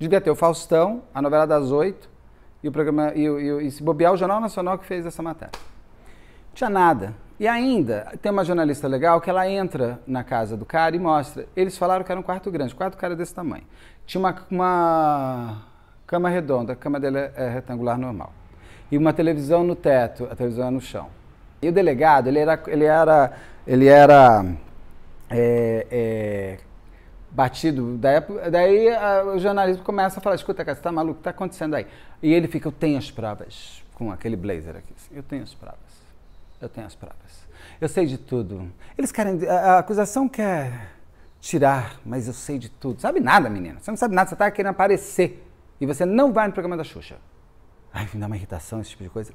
Devia ter o Faustão, a novela das oito e o programa e, e, e se bobear o Jornal Nacional que fez essa matéria. Não tinha nada. E ainda tem uma jornalista legal que ela entra na casa do cara e mostra. Eles falaram que era um quarto grande, quarto cara desse tamanho. Tinha uma, uma cama redonda, a cama dele é, é retangular normal. E uma televisão no teto, a televisão é no chão. E o delegado, ele era, ele era, ele era é, é, batido. Daí, daí a, o jornalismo começa a falar: escuta, cara, você tá maluco? O que tá acontecendo aí? E ele fica: eu tenho as provas. Com aquele blazer aqui. Eu tenho as provas. Eu tenho as provas. Eu sei de tudo. Eles querem. A, a acusação quer tirar, mas eu sei de tudo. Sabe nada, menina. Você não sabe nada, você tá querendo aparecer. E você não vai no programa da Xuxa. Ai, me dá uma irritação esse tipo de coisa.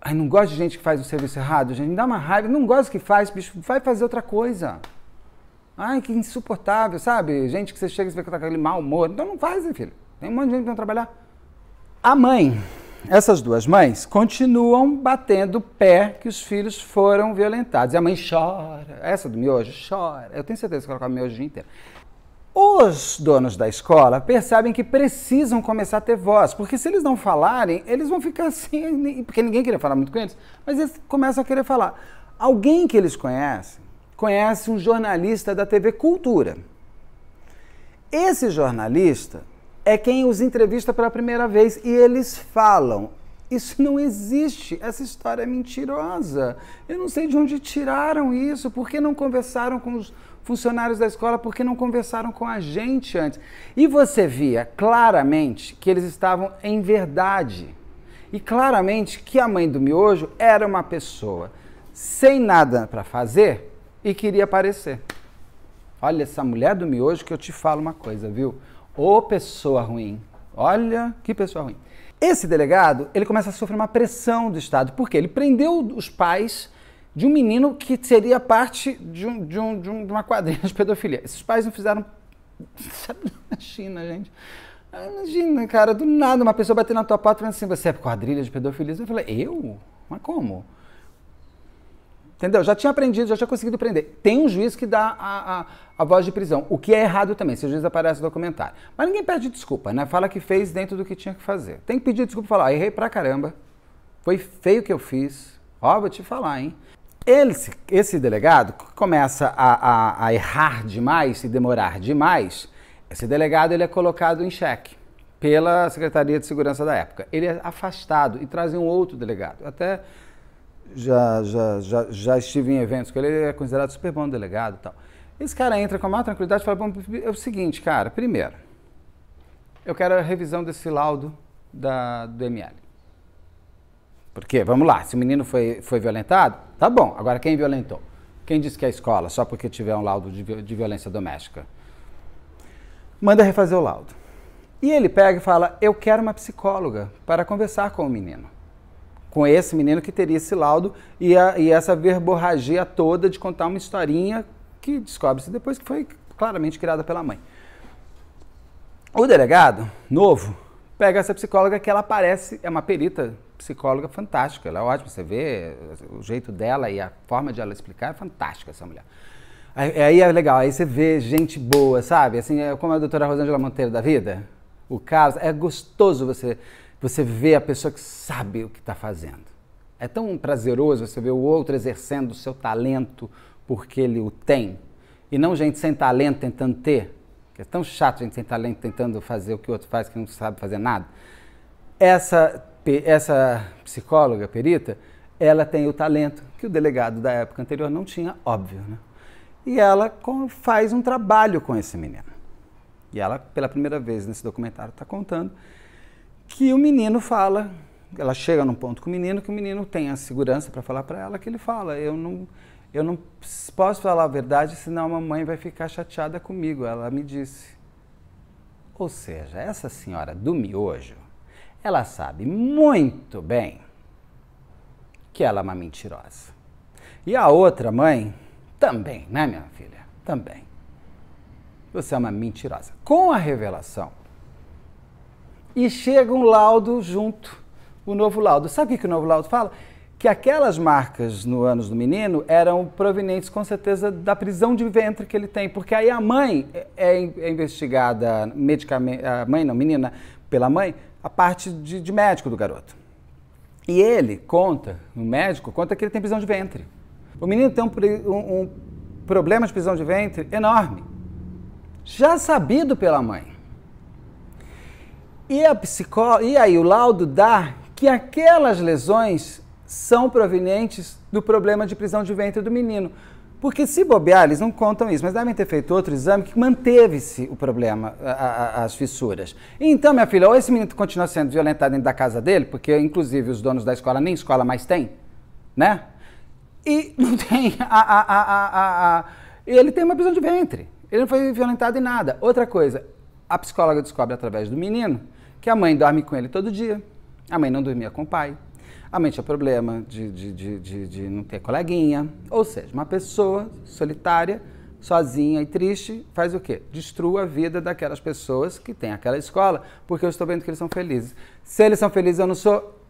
Ai, não gosto de gente que faz o serviço errado, gente. Me dá uma raiva. Não gosto que faz, bicho. Vai fazer outra coisa. Ai, que insuportável, sabe? Gente que você chega e você vê que tá com aquele mau humor. Então não faz, filho. Tem um monte de gente que não trabalhar. A mãe, essas duas mães, continuam batendo o pé que os filhos foram violentados. E a mãe chora. Essa do miojo chora. Eu tenho certeza que ela come miojo o dia inteiro. Os donos da escola percebem que precisam começar a ter voz, porque se eles não falarem, eles vão ficar [laughs] assim, porque ninguém queria falar muito com eles, mas eles começam a querer falar. Alguém que eles conhecem, conhece um jornalista da TV Cultura. Esse jornalista é quem os entrevista pela primeira vez e eles falam. Isso não existe, essa história é mentirosa. Eu não sei de onde tiraram isso, por que não conversaram com os funcionários da escola porque não conversaram com a gente antes. E você via claramente que eles estavam em verdade. E claramente que a mãe do miojo era uma pessoa sem nada para fazer e queria aparecer. Olha, essa mulher do miojo que eu te falo uma coisa, viu? Ô pessoa ruim. Olha que pessoa ruim. Esse delegado, ele começa a sofrer uma pressão do Estado, porque ele prendeu os pais de um menino que seria parte de, um, de, um, de, um, de uma quadrilha de pedofilia. Esses pais não fizeram. Sabe, na China, gente. Imagina, cara, do nada, uma pessoa bater na tua porta falando assim: você é quadrilha de pedofilia? Eu falei: eu? Mas como? Entendeu? Já tinha aprendido, já tinha conseguido prender. Tem um juiz que dá a, a, a, voz de prisão, o que é errado também, se o juiz aparece no documentário. Mas ninguém pede desculpa, né? Fala que fez dentro do que tinha que fazer. Tem que pedir desculpa e falar: ah, errei pra caramba, foi feio que eu fiz. Ó, vou te falar, hein? esse delegado que começa a, a, a, errar demais e demorar demais, esse delegado ele é colocado em xeque pela Secretaria de Segurança da época. Ele é afastado e trazem um outro delegado. Eu até já, já, já, já estive em eventos com ele, ele é considerado super bom delegado e tal. Esse cara entra com a maior tranquilidade e fala, bom, é o seguinte, cara, primeiro, eu quero a revisão desse laudo da, do ML. Porque, vamos lá, se o menino foi, foi violentado, tá bom. Agora, quem violentou? Quem disse que é a escola, só porque tiver um laudo de, de violência doméstica? Manda refazer o laudo. E ele pega e fala: Eu quero uma psicóloga para conversar com o menino. Com esse menino que teria esse laudo e, a, e essa verborragia toda de contar uma historinha que descobre-se depois que foi claramente criada pela mãe. O delegado, novo, pega essa psicóloga que ela parece, é uma perita psicóloga fantástica, ela é ótima. Você vê o jeito dela e a forma de ela explicar é fantástica essa mulher. Aí, aí é legal, aí você vê gente boa, sabe? Assim, é como a doutora Rosângela Monteiro da vida, o caso, é gostoso você, você ver a pessoa que sabe o que está fazendo. É tão prazeroso você ver o outro exercendo o seu talento porque ele o tem. E não gente sem talento tentando ter. É tão chato gente sem talento tentando fazer o que o outro faz que não sabe fazer nada. Essa essa psicóloga perita, ela tem o talento que o delegado da época anterior não tinha, óbvio, né? E ela faz um trabalho com esse menino. E ela, pela primeira vez nesse documentário, está contando que o menino fala, ela chega num ponto com o menino, que o menino tem a segurança para falar para ela que ele fala, eu não, eu não posso falar a verdade, senão a mamãe vai ficar chateada comigo, ela me disse. Ou seja, essa senhora do miojo ela sabe muito bem que ela é uma mentirosa. E a outra mãe também, né, minha filha? Também. Você é uma mentirosa. Com a revelação. E chega um laudo junto, o novo laudo. Sabe o que o novo laudo fala? Que aquelas marcas no ânus do menino eram provenientes, com certeza, da prisão de ventre que ele tem. Porque aí a mãe é, é, é investigada medicamente. A mãe, não, menina, pela mãe, a parte de, de médico do garoto. E ele conta, o médico conta que ele tem prisão de ventre. O menino tem um, um, um problema de prisão de ventre enorme, já sabido pela mãe. E, a psicó... e aí o laudo dá que aquelas lesões são provenientes do problema de prisão de ventre do menino. Porque se bobear, eles não contam isso, mas devem ter feito outro exame que manteve-se o problema, a, a, as fissuras. Então, minha filha, ou esse menino continua sendo violentado dentro da casa dele, porque inclusive os donos da escola nem escola mais tem, né? E [laughs] não tem a, a ele tem uma prisão de ventre. Ele não foi violentado em nada. Outra coisa, a psicóloga descobre através do menino que a mãe dorme com ele todo dia. A mãe não dormia com o pai. A mãe tinha é problema de, de, de, de, de não ter coleguinha. Ou seja, uma pessoa solitária, sozinha e triste, faz o quê? Destrua a vida daquelas pessoas que têm aquela escola, porque eu estou vendo que eles são felizes. Se eles são felizes, eu não sou.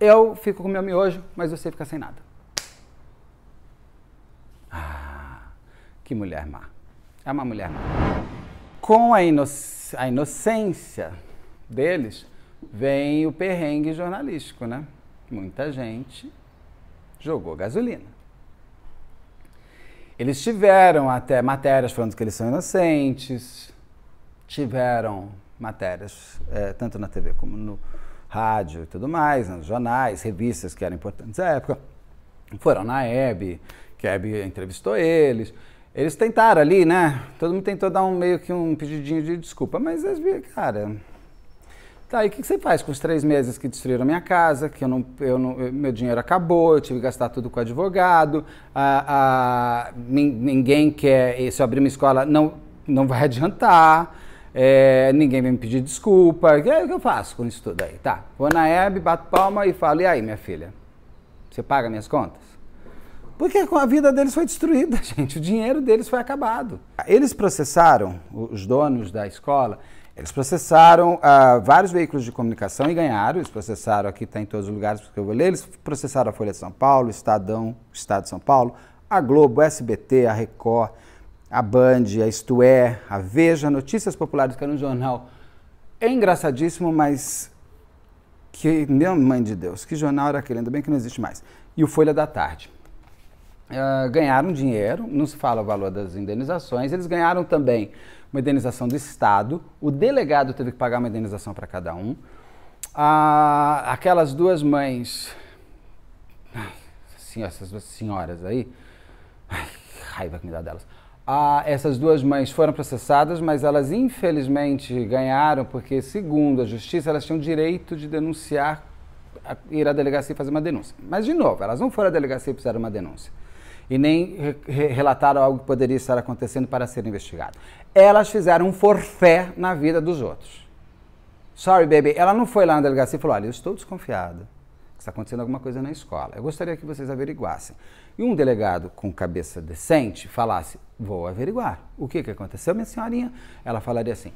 Eu fico com meu miojo, mas você fica sem nada. Ah, que mulher má. É uma mulher má. Com a, inoc a inocência deles, vem o perrengue jornalístico, né? muita gente jogou gasolina. Eles tiveram até matérias falando que eles são inocentes, tiveram matérias é, tanto na TV como no rádio e tudo mais, nos jornais, revistas que eram importantes à época. Foram na Hebe, que a Hebe entrevistou eles. Eles tentaram ali, né? Todo mundo tentou dar um meio que um pedidinho de desculpa, mas, cara, Tá, e o que, você faz com os três meses que destruíram minha casa, que eu não, eu não, meu dinheiro acabou, eu tive que gastar tudo com advogado, a, a, ninguém quer, se eu abrir uma escola, não, não vai [laughs] adiantar, é, ninguém vai me pedir desculpa, o que, que eu faço com isso tudo aí? Tá, vou na Hebe, bato palma e falo, e aí minha filha, você paga minhas contas? Porque a vida deles foi destruída, [laughs] gente, o dinheiro deles foi acabado. Eles processaram, os donos da escola, eles processaram ah, vários veículos de comunicação e ganharam. Eles processaram, aqui está em todos os lugares porque eu vou ler, eles processaram a Folha de São Paulo, o Estadão, o Estado de São Paulo, a Globo, a SBT, a Record, a Band, a Isto é, a Veja, Notícias Populares, que era um jornal é engraçadíssimo, mas que, minha mãe de Deus, que jornal era aquele? Ainda bem que não existe mais. E o Folha da Tarde. Uh, ganharam dinheiro, não se fala o valor das indenizações, eles ganharam também uma indenização do Estado, o delegado teve que pagar uma indenização para cada um. Ah, aquelas duas mães, assim, essas duas senhoras aí, ai, raiva que me dá delas. Ah, essas duas mães foram processadas, mas elas infelizmente ganharam, porque, segundo a justiça, elas tinham direito de denunciar, ir à delegacia e fazer uma denúncia. Mas, de novo, elas não foram à delegacia e fizeram uma denúncia. E nem re relataram algo que poderia estar acontecendo para ser investigado elas fizeram um forfé na vida dos outros. Sorry, baby. Ela não foi lá na delegacia e falou: olha, eu estou desconfiada está acontecendo alguma coisa na escola. Eu gostaria que vocês averiguassem. E um delegado com cabeça decente falasse: Vou averiguar. O que, que aconteceu, minha senhorinha? Ela falaria assim: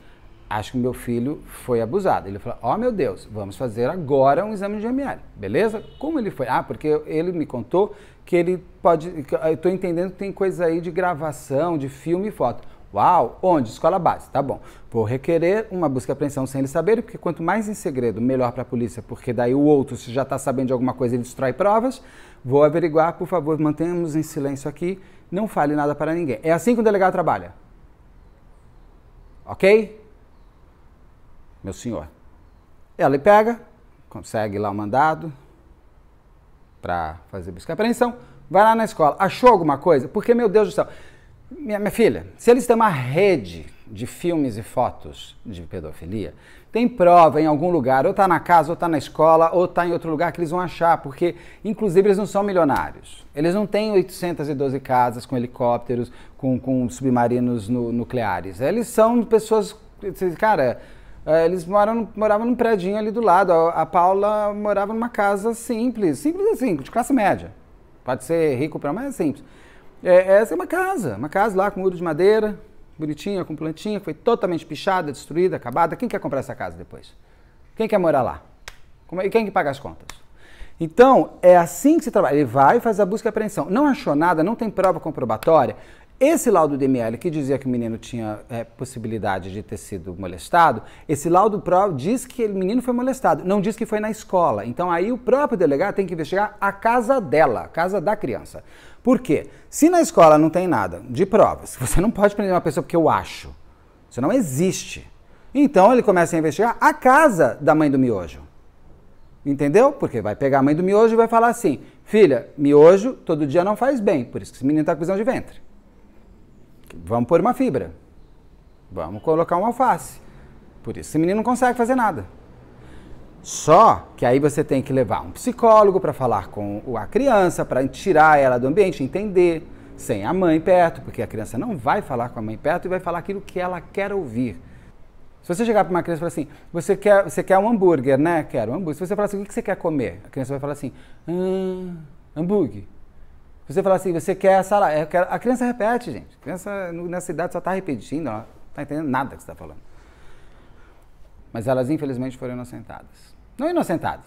Acho que meu filho foi abusado. Ele falou: Ó oh, meu Deus, vamos fazer agora um exame de ML. Beleza? Como ele foi? Ah, porque ele me contou que ele pode. Que eu estou entendendo que tem coisa aí de gravação, de filme e foto. Uau, onde? Escola base, tá bom. Vou requerer uma busca e apreensão sem ele saber, porque quanto mais em segredo, melhor para a polícia, porque daí o outro, se já está sabendo de alguma coisa, ele destrói provas. Vou averiguar, por favor, mantenhamos em silêncio aqui, não fale nada para ninguém. É assim que o delegado trabalha. Ok? Meu senhor. Ela pega, consegue lá o mandado para fazer busca e apreensão, vai lá na escola. Achou alguma coisa? Porque, meu Deus do céu. Minha, minha filha, se eles têm uma rede de filmes e fotos de pedofilia, tem prova em algum lugar, ou está na casa, ou está na escola, ou está em outro lugar que eles vão achar, porque, inclusive, eles não são milionários. Eles não têm 812 casas com helicópteros, com, com submarinos nucleares. Eles são pessoas. Cara, é, eles moram, moravam num prédio ali do lado. A, a Paula morava numa casa simples, simples assim, de classe média. Pode ser rico para mais é simples. É, essa é uma casa, uma casa lá com muro de madeira, bonitinha, com plantinha, que foi totalmente pichada, destruída, acabada. Quem quer comprar essa casa depois? Quem quer morar lá? Como, é, e quem que paga as contas? Então, é assim que se trabalha. Ele vai fazer a busca e apreensão. Não achou nada, não tem prova comprobatória. Esse laudo DML que dizia que o menino tinha é, possibilidade de ter sido molestado, esse laudo prova diz que o menino foi molestado, não diz que foi na escola. Então aí o próprio delegado tem que investigar a casa dela, a casa da criança. Por quê? Se na escola não tem nada de provas, [laughs] você não pode prender uma pessoa porque eu acho. Isso não existe. Então ele começa a investigar a casa da mãe do miojo. Entendeu? Porque vai pegar a mãe do miojo e vai falar assim: filha, miojo todo dia não faz bem, por isso que esse menino está com visão de ventre. Vamos pôr uma fibra. Vamos colocar um alface. Por isso esse menino não consegue fazer nada. Só que aí você tem que levar um psicólogo para falar com a criança, para tirar ela do ambiente, entender, sem a mãe perto, porque a criança não vai falar com a mãe perto e vai falar aquilo que ela quer ouvir. Se você chegar para uma criança e falar assim, você quer, você quer um hambúrguer, né? Quero um hambúrguer. Se você falar assim, o que você quer comer? A criança vai falar assim, hum, hambúrguer. Se você falar assim, você quer salada. A criança repete, gente. A criança nessa idade só está repetindo, ela não está entendendo nada que você está falando. Mas elas, infelizmente, foram inocentadas não inocentadas.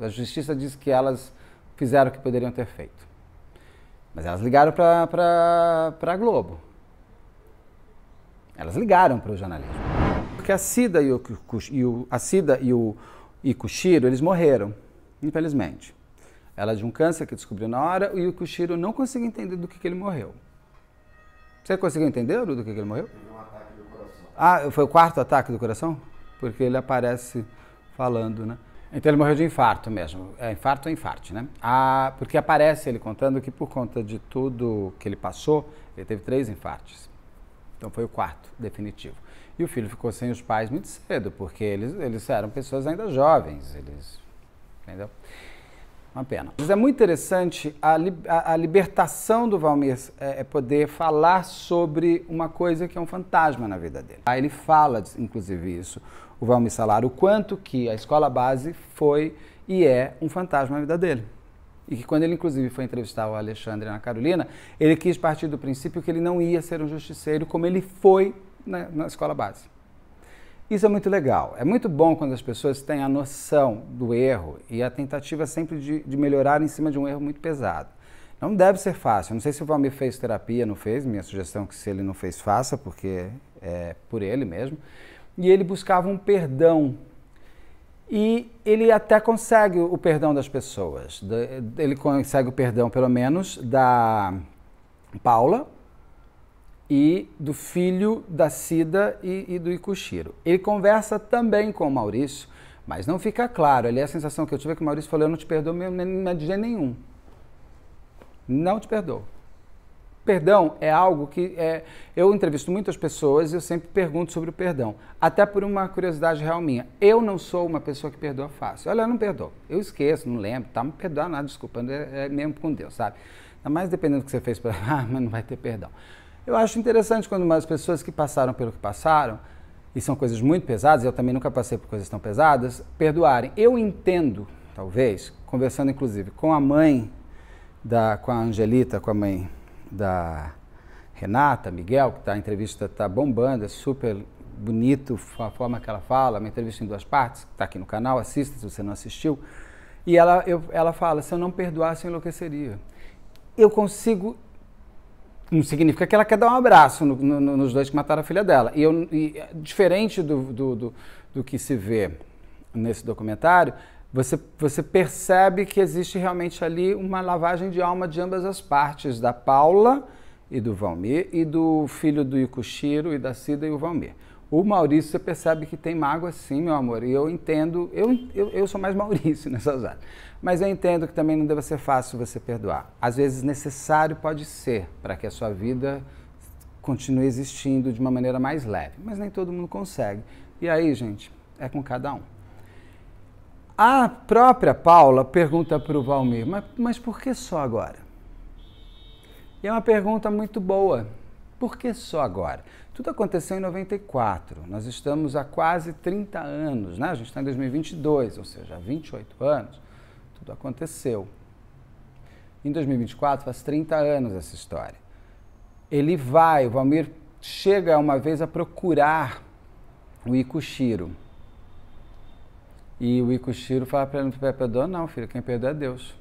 A justiça diz que elas fizeram o que poderiam ter feito. Mas elas ligaram para a Globo. Elas ligaram para o jornalismo. Porque a Cida e o, e o, a Cida e o e Kushiro, eles morreram, infelizmente. Ela é de um câncer que descobriu na hora e o Kushiro não conseguiu entender do que, que ele morreu. Você conseguiu entender do que, que ele morreu? Teve um ataque do coração. Ah, foi o quarto ataque do coração? Porque ele aparece falando, né? Então ele morreu de infarto mesmo. É infarto ou infarte, né? Ah, porque aparece ele contando que por conta de tudo que ele passou, ele teve três infartes. Então foi o quarto, definitivo. E o filho ficou sem os pais muito cedo, porque eles, eles eram pessoas ainda jovens. Eles, entendeu? Uma pena. Mas é muito interessante a, li, a, a libertação do Valmir é, é, poder falar sobre uma coisa que é um fantasma na vida dele. Aí Ele fala, inclusive, isso o Valmir salário, o quanto que a escola base foi e é um fantasma na vida dele. E que quando ele, inclusive, foi entrevistar o Alexandre na Carolina, ele quis partir do princípio que ele não ia ser um justiceiro como ele foi na, na escola base. Isso é muito legal. É muito bom quando as pessoas têm a noção do erro e a tentativa sempre de, de melhorar em cima de um erro muito pesado. Não deve ser fácil. Não sei se o Valmir fez terapia, não fez. Minha sugestão é que se ele não fez, faça, porque é por ele mesmo e ele buscava um perdão. E ele até consegue o perdão das pessoas. Ele consegue o perdão, pelo menos, da Paula e do filho da Cida e, e do Icuxiro. Ele conversa também com o Maurício, mas não fica claro. Ali é a sensação que eu tive é que o Maurício falou: Eu não te perdoo de jeito nenhum. Não te perdoo. Perdão é algo que é, eu entrevisto muitas pessoas e eu sempre pergunto sobre o perdão, até por uma curiosidade real minha. Eu não sou uma pessoa que perdoa fácil. Olha, eu não perdoo. Eu esqueço, não lembro, tá? me perdoar nada, desculpa, é, é mesmo com Deus, sabe? Ainda mais dependendo do que você fez, pra... [laughs] ah, mas não vai ter perdão. Eu acho interessante quando umas pessoas que passaram pelo que passaram, e são coisas muito pesadas, eu também nunca passei por coisas tão pesadas, perdoarem. Eu entendo, talvez, conversando inclusive com a mãe da com a Angelita, com a mãe da Renata, Miguel, que tá, a entrevista está bombando, é super bonito a forma que ela fala, uma entrevista em duas partes, está aqui no canal, assista se você não assistiu. E ela, eu, ela fala, se eu não perdoasse, eu enlouqueceria. Eu consigo... Não significa que ela quer dar um abraço no, no, nos dois que mataram a filha dela. E, eu, e é, diferente do, do, do, do que se vê nesse documentário, você, você percebe que existe realmente ali uma lavagem de alma de ambas as partes, da Paula e do Valmir, e do filho do Icuchiro e da Cida e o Valmir. O Maurício, você percebe que tem mágoa sim, meu amor, e eu entendo, eu, eu, eu sou mais [laughs] Maurício nessas áreas, mas eu entendo que também não deve ser fácil você perdoar. Às vezes necessário pode ser para que a sua vida continue existindo de uma maneira mais leve, mas nem todo mundo consegue. E aí, gente, é com cada um. A própria Paula pergunta para o Valmir, mas, mas por que só agora? E é uma pergunta muito boa. Por que só agora? Tudo aconteceu em 94. Nós estamos há quase 30 anos, né? A gente está em 2022, ou seja, há 28 anos. Tudo aconteceu. Em 2024 faz 30 anos essa história. Ele vai, o Valmir chega uma vez a procurar o Ikushiro e o Ikushiro fala para ele, não perdoa não, filho, quem perdoa é Deus.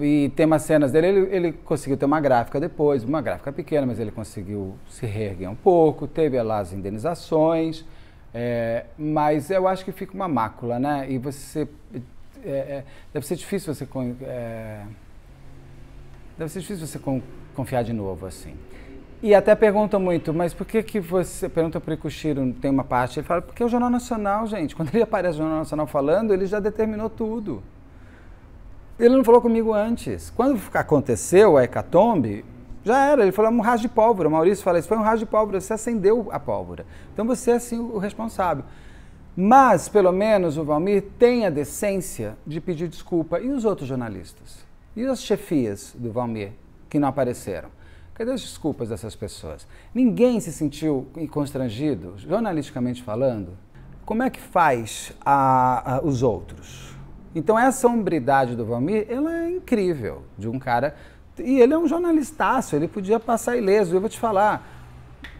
E tem umas cenas dele, ele, ele, conseguiu ter uma gráfica depois, uma gráfica pequena, mas ele conseguiu se reerguer um pouco, teve lá as indenizações, é, mas eu acho que fica uma mácula, né? E você... É, é deve ser difícil você... É, deve ser difícil você confiar de novo, assim. E até perguntam muito, mas por que que você... Pergunta para o Icuxiro, tem uma parte, ele fala, porque é o Jornal Nacional, gente, [laughs] quando ele aparece no Jornal Nacional falando, ele já determinou tudo. Ele não falou comigo antes. Quando aconteceu a hecatombe, já era, ele falou é um raio de pólvora. O Maurício fala, isso foi um raio de pólvora, você acendeu a pólvora. Então você é assim o responsável. Mas, pelo menos, o Valmir tem a decência de pedir desculpa. E os outros jornalistas? E as chefias do Valmir que não apareceram? Cadê as desculpas dessas pessoas? Ninguém se sentiu constrangido, jornalisticamente falando? Como é que faz a, a, os outros? Então essa hombridade do Valmir, ela é incrível, de um cara... E ele é um jornalistaço, ele podia passar ileso, eu vou te falar.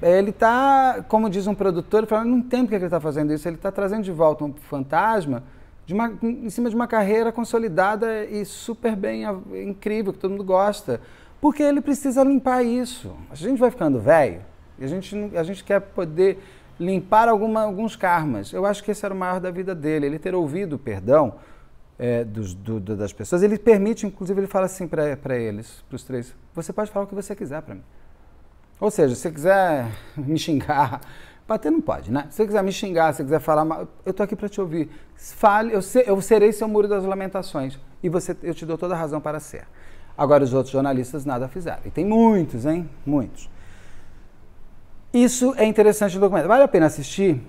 Ele está, como diz um produtor, falando, não tem porque ele está fazendo isso, ele está trazendo de volta um fantasma uma, em cima de uma carreira consolidada e super bem, incrível, que todo mundo gosta. Porque ele precisa limpar isso. A gente vai ficando velho e a gente, a gente quer poder limpar alguma, alguns karmas. Eu acho que esse era o maior da vida dele. Ele ter ouvido o perdão é, dos, do, do, das pessoas, ele permite, inclusive, ele fala assim para eles, para os três: você pode falar o que você quiser para mim. Ou seja, se você quiser [laughs] me xingar, bater não pode, né? Se você quiser me xingar, se você quiser falar, eu tô aqui para te ouvir. Fale, eu, ser, eu serei seu muro das lamentações e você, eu te dou toda a razão para ser. Agora, os outros jornalistas nada fizeram. E tem muitos, hein? Muitos. Isso é interessante o documento. Vale a pena assistir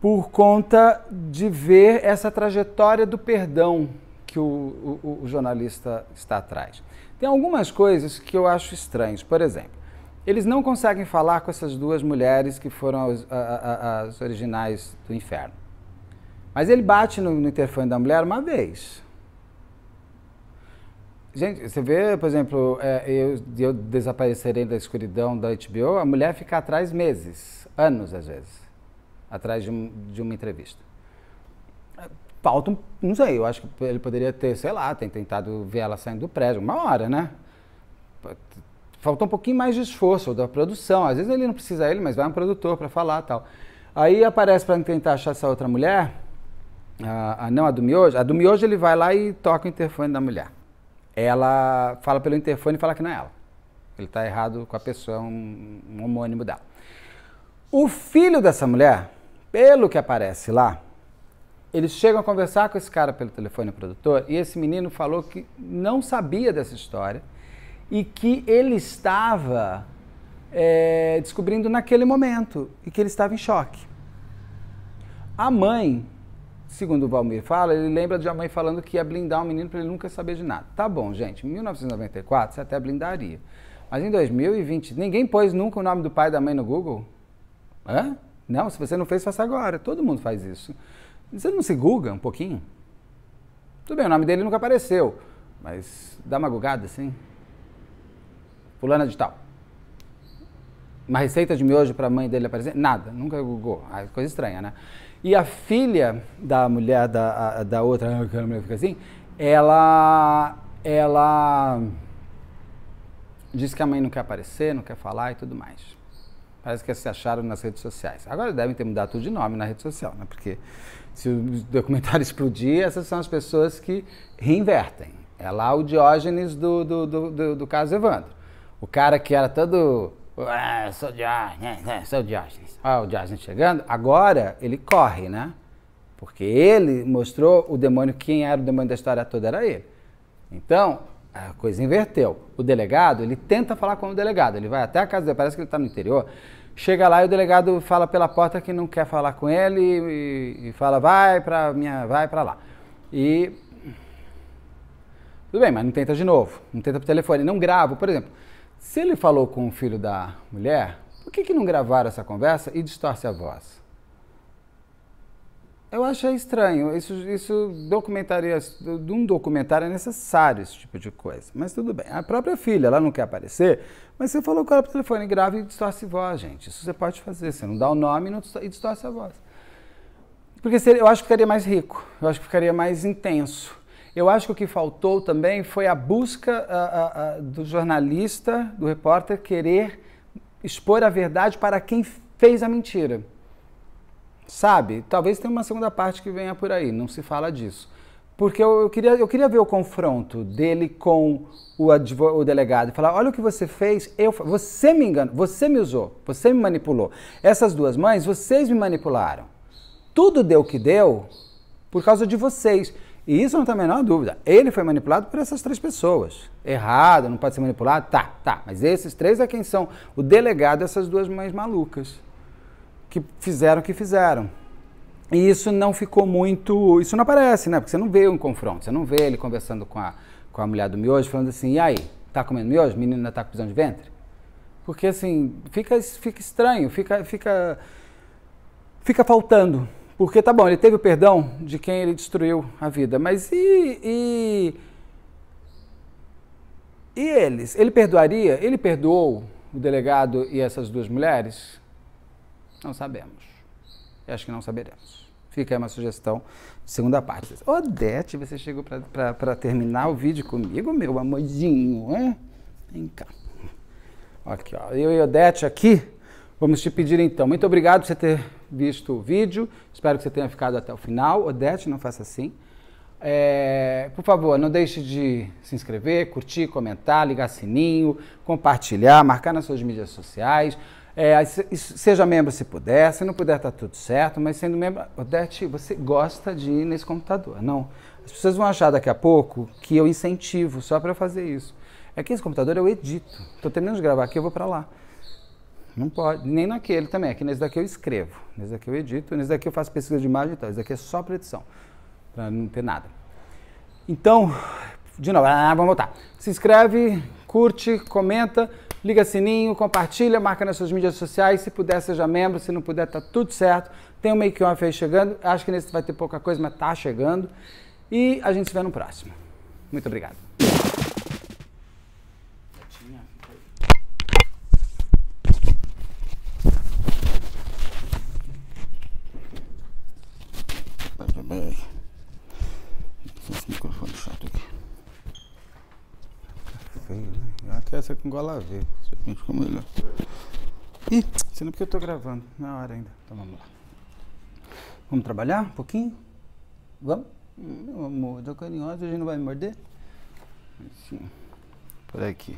por conta de ver essa trajetória do perdão que o, o, o jornalista está atrás. Tem algumas coisas que eu acho estranhas. Por exemplo, eles não conseguem falar com essas duas mulheres que foram as, as, as originais do inferno. Mas ele bate no, no interfone da mulher uma vez. Gente, você vê, por exemplo, é, eu, eu desaparecerei da escuridão da HBO, a mulher fica atrás meses, anos às vezes, atrás de, um, de uma entrevista. É, falta, um, não sei, eu acho que ele poderia ter, sei lá, tem tentado ver ela saindo do prédio, uma hora, né? Falta um pouquinho mais de esforço da produção. Às vezes ele não precisa ele, mas vai um produtor para falar tal. Aí aparece para tentar achar essa outra mulher, a, a, não a do miojo. A do miojo ele vai lá e toca o interfone da mulher ela fala pelo interfone e fala que não é ela. Ele está errado com a pessoa, é um, um homônimo dela. O filho dessa mulher, pelo que aparece lá, eles chegam a conversar com esse cara pelo telefone produtor e esse menino falou que não sabia dessa história e que ele estava é, descobrindo naquele momento e que ele estava em choque. A mãe segundo o Valmir fala, ele lembra de a mãe falando que ia blindar o menino para ele nunca saber de nada. Tá bom, gente, em 1994 você até blindaria. Mas em 2020, ninguém pôs nunca o nome do pai e da mãe no Google? Hã? Não, se você não fez, faça agora. Todo mundo faz isso. Você não se Google um pouquinho? Tudo bem, o nome dele nunca apareceu, mas dá uma gugada assim. Fulana de tal. Uma receita de miojo para a mãe dele aparecer? Nada, nunca Google. Ah, coisa estranha, né? E a filha da mulher, da, da outra, que a mulher fica assim, ela, ela disse que a mãe não quer aparecer, não quer falar e tudo mais. Parece que se acharam nas redes sociais. Agora devem ter mudado tudo de nome na rede social, né? Porque se o documentário [laughs] explodir, essas são as pessoas que reinvertem. É lá o Diógenes do, do, do, do, do caso Evandro. O cara que era todo ah, sou Diógenes, né, né, sou Diógenes. Olha o Diógenes chegando. Agora ele corre, né? Porque ele mostrou o demônio, quem era o demônio da história toda era ele. Então, a coisa inverteu. O delegado, ele tenta falar com o delegado, ele vai até a casa dele, parece que ele está no interior. Chega lá e o delegado fala pela porta que não quer falar com ele e, e fala, vai para minha, vai para lá. E tudo bem, mas não tenta de novo, não tenta por telefone, não grava, por exemplo. Se ele falou com o filho da mulher, por que, que não gravaram essa conversa e distorce a voz? Eu achei estranho. Isso, isso documentaria, de um documentário é necessário esse tipo de coisa. Mas tudo bem. A própria filha, ela não quer aparecer, mas você falou com ela por telefone, grava e distorce a voz, gente. Isso você pode fazer. Você não dá o nome e distorce a voz. Porque eu acho que ficaria mais rico, eu acho que ficaria mais intenso. Eu acho que o que faltou também foi a busca a, a, do jornalista, do repórter, querer expor a verdade para quem fez a mentira. Sabe? Talvez tenha uma segunda parte que venha por aí, não se fala disso. Porque eu, eu queria, eu queria ver o confronto dele com o, o delegado e falar: olha o que você fez, eu, você me enganou, você me usou, você me manipulou. Essas duas mães, vocês me manipularam. Tudo deu o que deu por causa de vocês. E isso não tem a menor dúvida. Ele foi manipulado por essas três pessoas. Errado, não pode ser manipulado? Tá, tá. Mas esses três é quem são o delegado dessas duas mães malucas que fizeram o que fizeram. E isso não ficou muito. Isso não aparece, né? Porque você não vê um confronto, você não vê ele conversando com a, com a mulher do miojo, falando assim: e aí, tá comendo miojo? Menina tá com prisão de ventre? Porque assim, fica, fica estranho, fica, fica, fica faltando. Porque tá bom, ele teve o perdão de quem ele destruiu a vida, mas e, e, e eles? Ele perdoaria? Ele perdoou o delegado e essas duas mulheres? Não sabemos. Eu acho que não saberemos. Fica aí uma sugestão de segunda parte. Odete, você chegou para terminar o vídeo comigo, meu amorzinho, hein? Vem cá. Aqui, ó. Eu e Odete aqui. Vamos te pedir então. Muito obrigado por você ter visto o vídeo. Espero que você tenha ficado até o final. Odete, não faça assim. É, por favor, não deixe de se inscrever, curtir, comentar, ligar sininho, compartilhar, marcar nas suas mídias sociais. É, seja membro se puder, se não puder está tudo certo, mas sendo membro, Odete, você gosta de ir nesse computador, não? As pessoas vão achar daqui a pouco que eu incentivo só para fazer isso. É que esse computador eu edito. Estou terminando de gravar aqui, eu vou para lá. Não pode, nem naquele também. Aqui é nesse daqui eu escrevo, nesse daqui eu edito, nesse daqui eu faço pesquisa de imagem e tal. Esse daqui é só para edição, para não ter nada. Então, de novo, ah, vamos voltar. Se inscreve, curte, comenta, liga sininho, compartilha, marca nas suas mídias sociais. Se puder, seja membro. Se não puder, tá tudo certo. Tem o um make-off aí chegando. Acho que nesse vai ter pouca coisa, mas tá chegando. E a gente se vê no próximo. Muito obrigado. peraí. Esse microfone chato aqui. Tá feio, né? Já que essa é com gola V. Ficou melhor. Ih, sendo porque eu tô gravando. Na hora ainda. Então vamos lá. Vamos trabalhar um pouquinho? Vamos? Meu amor, tô carinhosa, hoje não vai me morder? Assim. Por aqui.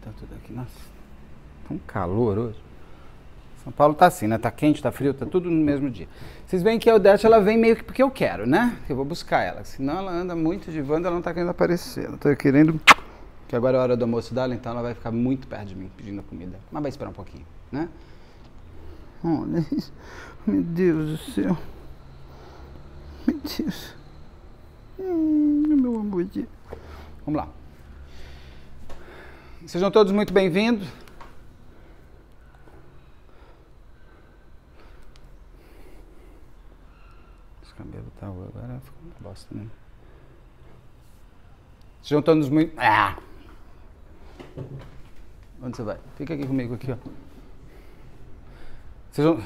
Tá tudo aqui. Nossa, tá um calor hoje. São Paulo tá assim, né? Tá quente, tá frio, tá tudo no mesmo dia. Vocês veem que a Odete, ela vem meio que porque eu quero, né? Eu vou buscar ela. Senão ela anda muito de vanda, ela não tá querendo aparecer. Ela tá querendo... Que agora é a hora do almoço dela, então ela vai ficar muito perto de mim pedindo comida. Mas vai esperar um pouquinho, né? Olha isso. Meu Deus do céu. Meu Deus. Hum, meu amor de... Vamos lá. Sejam todos muito bem-vindos. tal. Agora ficou uma bosta mesmo. Juntando-nos muito. Ah! Onde você vai? Fica aqui comigo, aqui, ó. Sejam,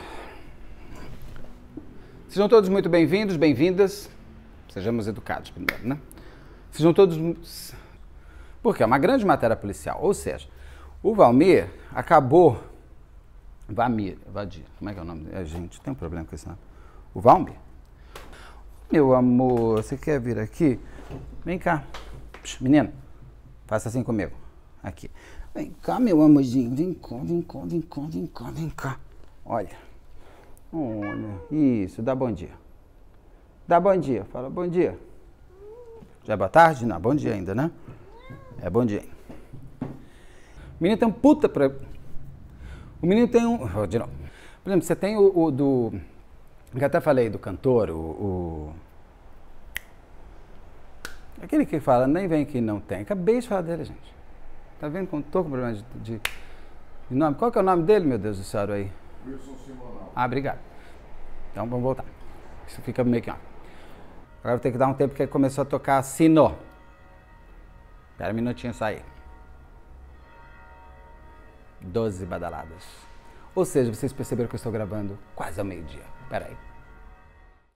Sejam todos muito bem-vindos, bem-vindas. Sejamos educados primeiro, né? Sejam todos. Porque é uma grande matéria policial. Ou seja, o Valmir acabou. Vamir, Vadir, como é que é o nome É, gente, tem um problema com esse nome. O Valmir meu amor, você quer vir aqui? Vem cá. Menino, faça assim comigo. Aqui. Vem cá, meu amorzinho. Vem cá, vem cá, vem cá, vem cá, vem cá. Olha. Olha. Isso, dá bom dia. Dá bom dia. Fala bom dia. Já é boa tarde? Não, bom dia ainda, né? É bom dia. O menino tem um puta pra. O menino tem um. Oh, de novo. Por exemplo, você tem o, o do eu até falei do cantor, o, o... Aquele que fala, nem vem que não tem. Acabei de falar dele, gente. Tá vendo como tô com problema de, de, de nome? Qual que é o nome dele, meu Deus do céu, aí? Wilson Simonal. Ah, obrigado. Então vamos voltar. Isso fica meio que ó. Agora vou ter que dar um tempo porque ele começou a tocar sino. Espera um minutinho sair. Doze badaladas. Ou seja, vocês perceberam que eu estou gravando quase ao meio-dia. Bye bye.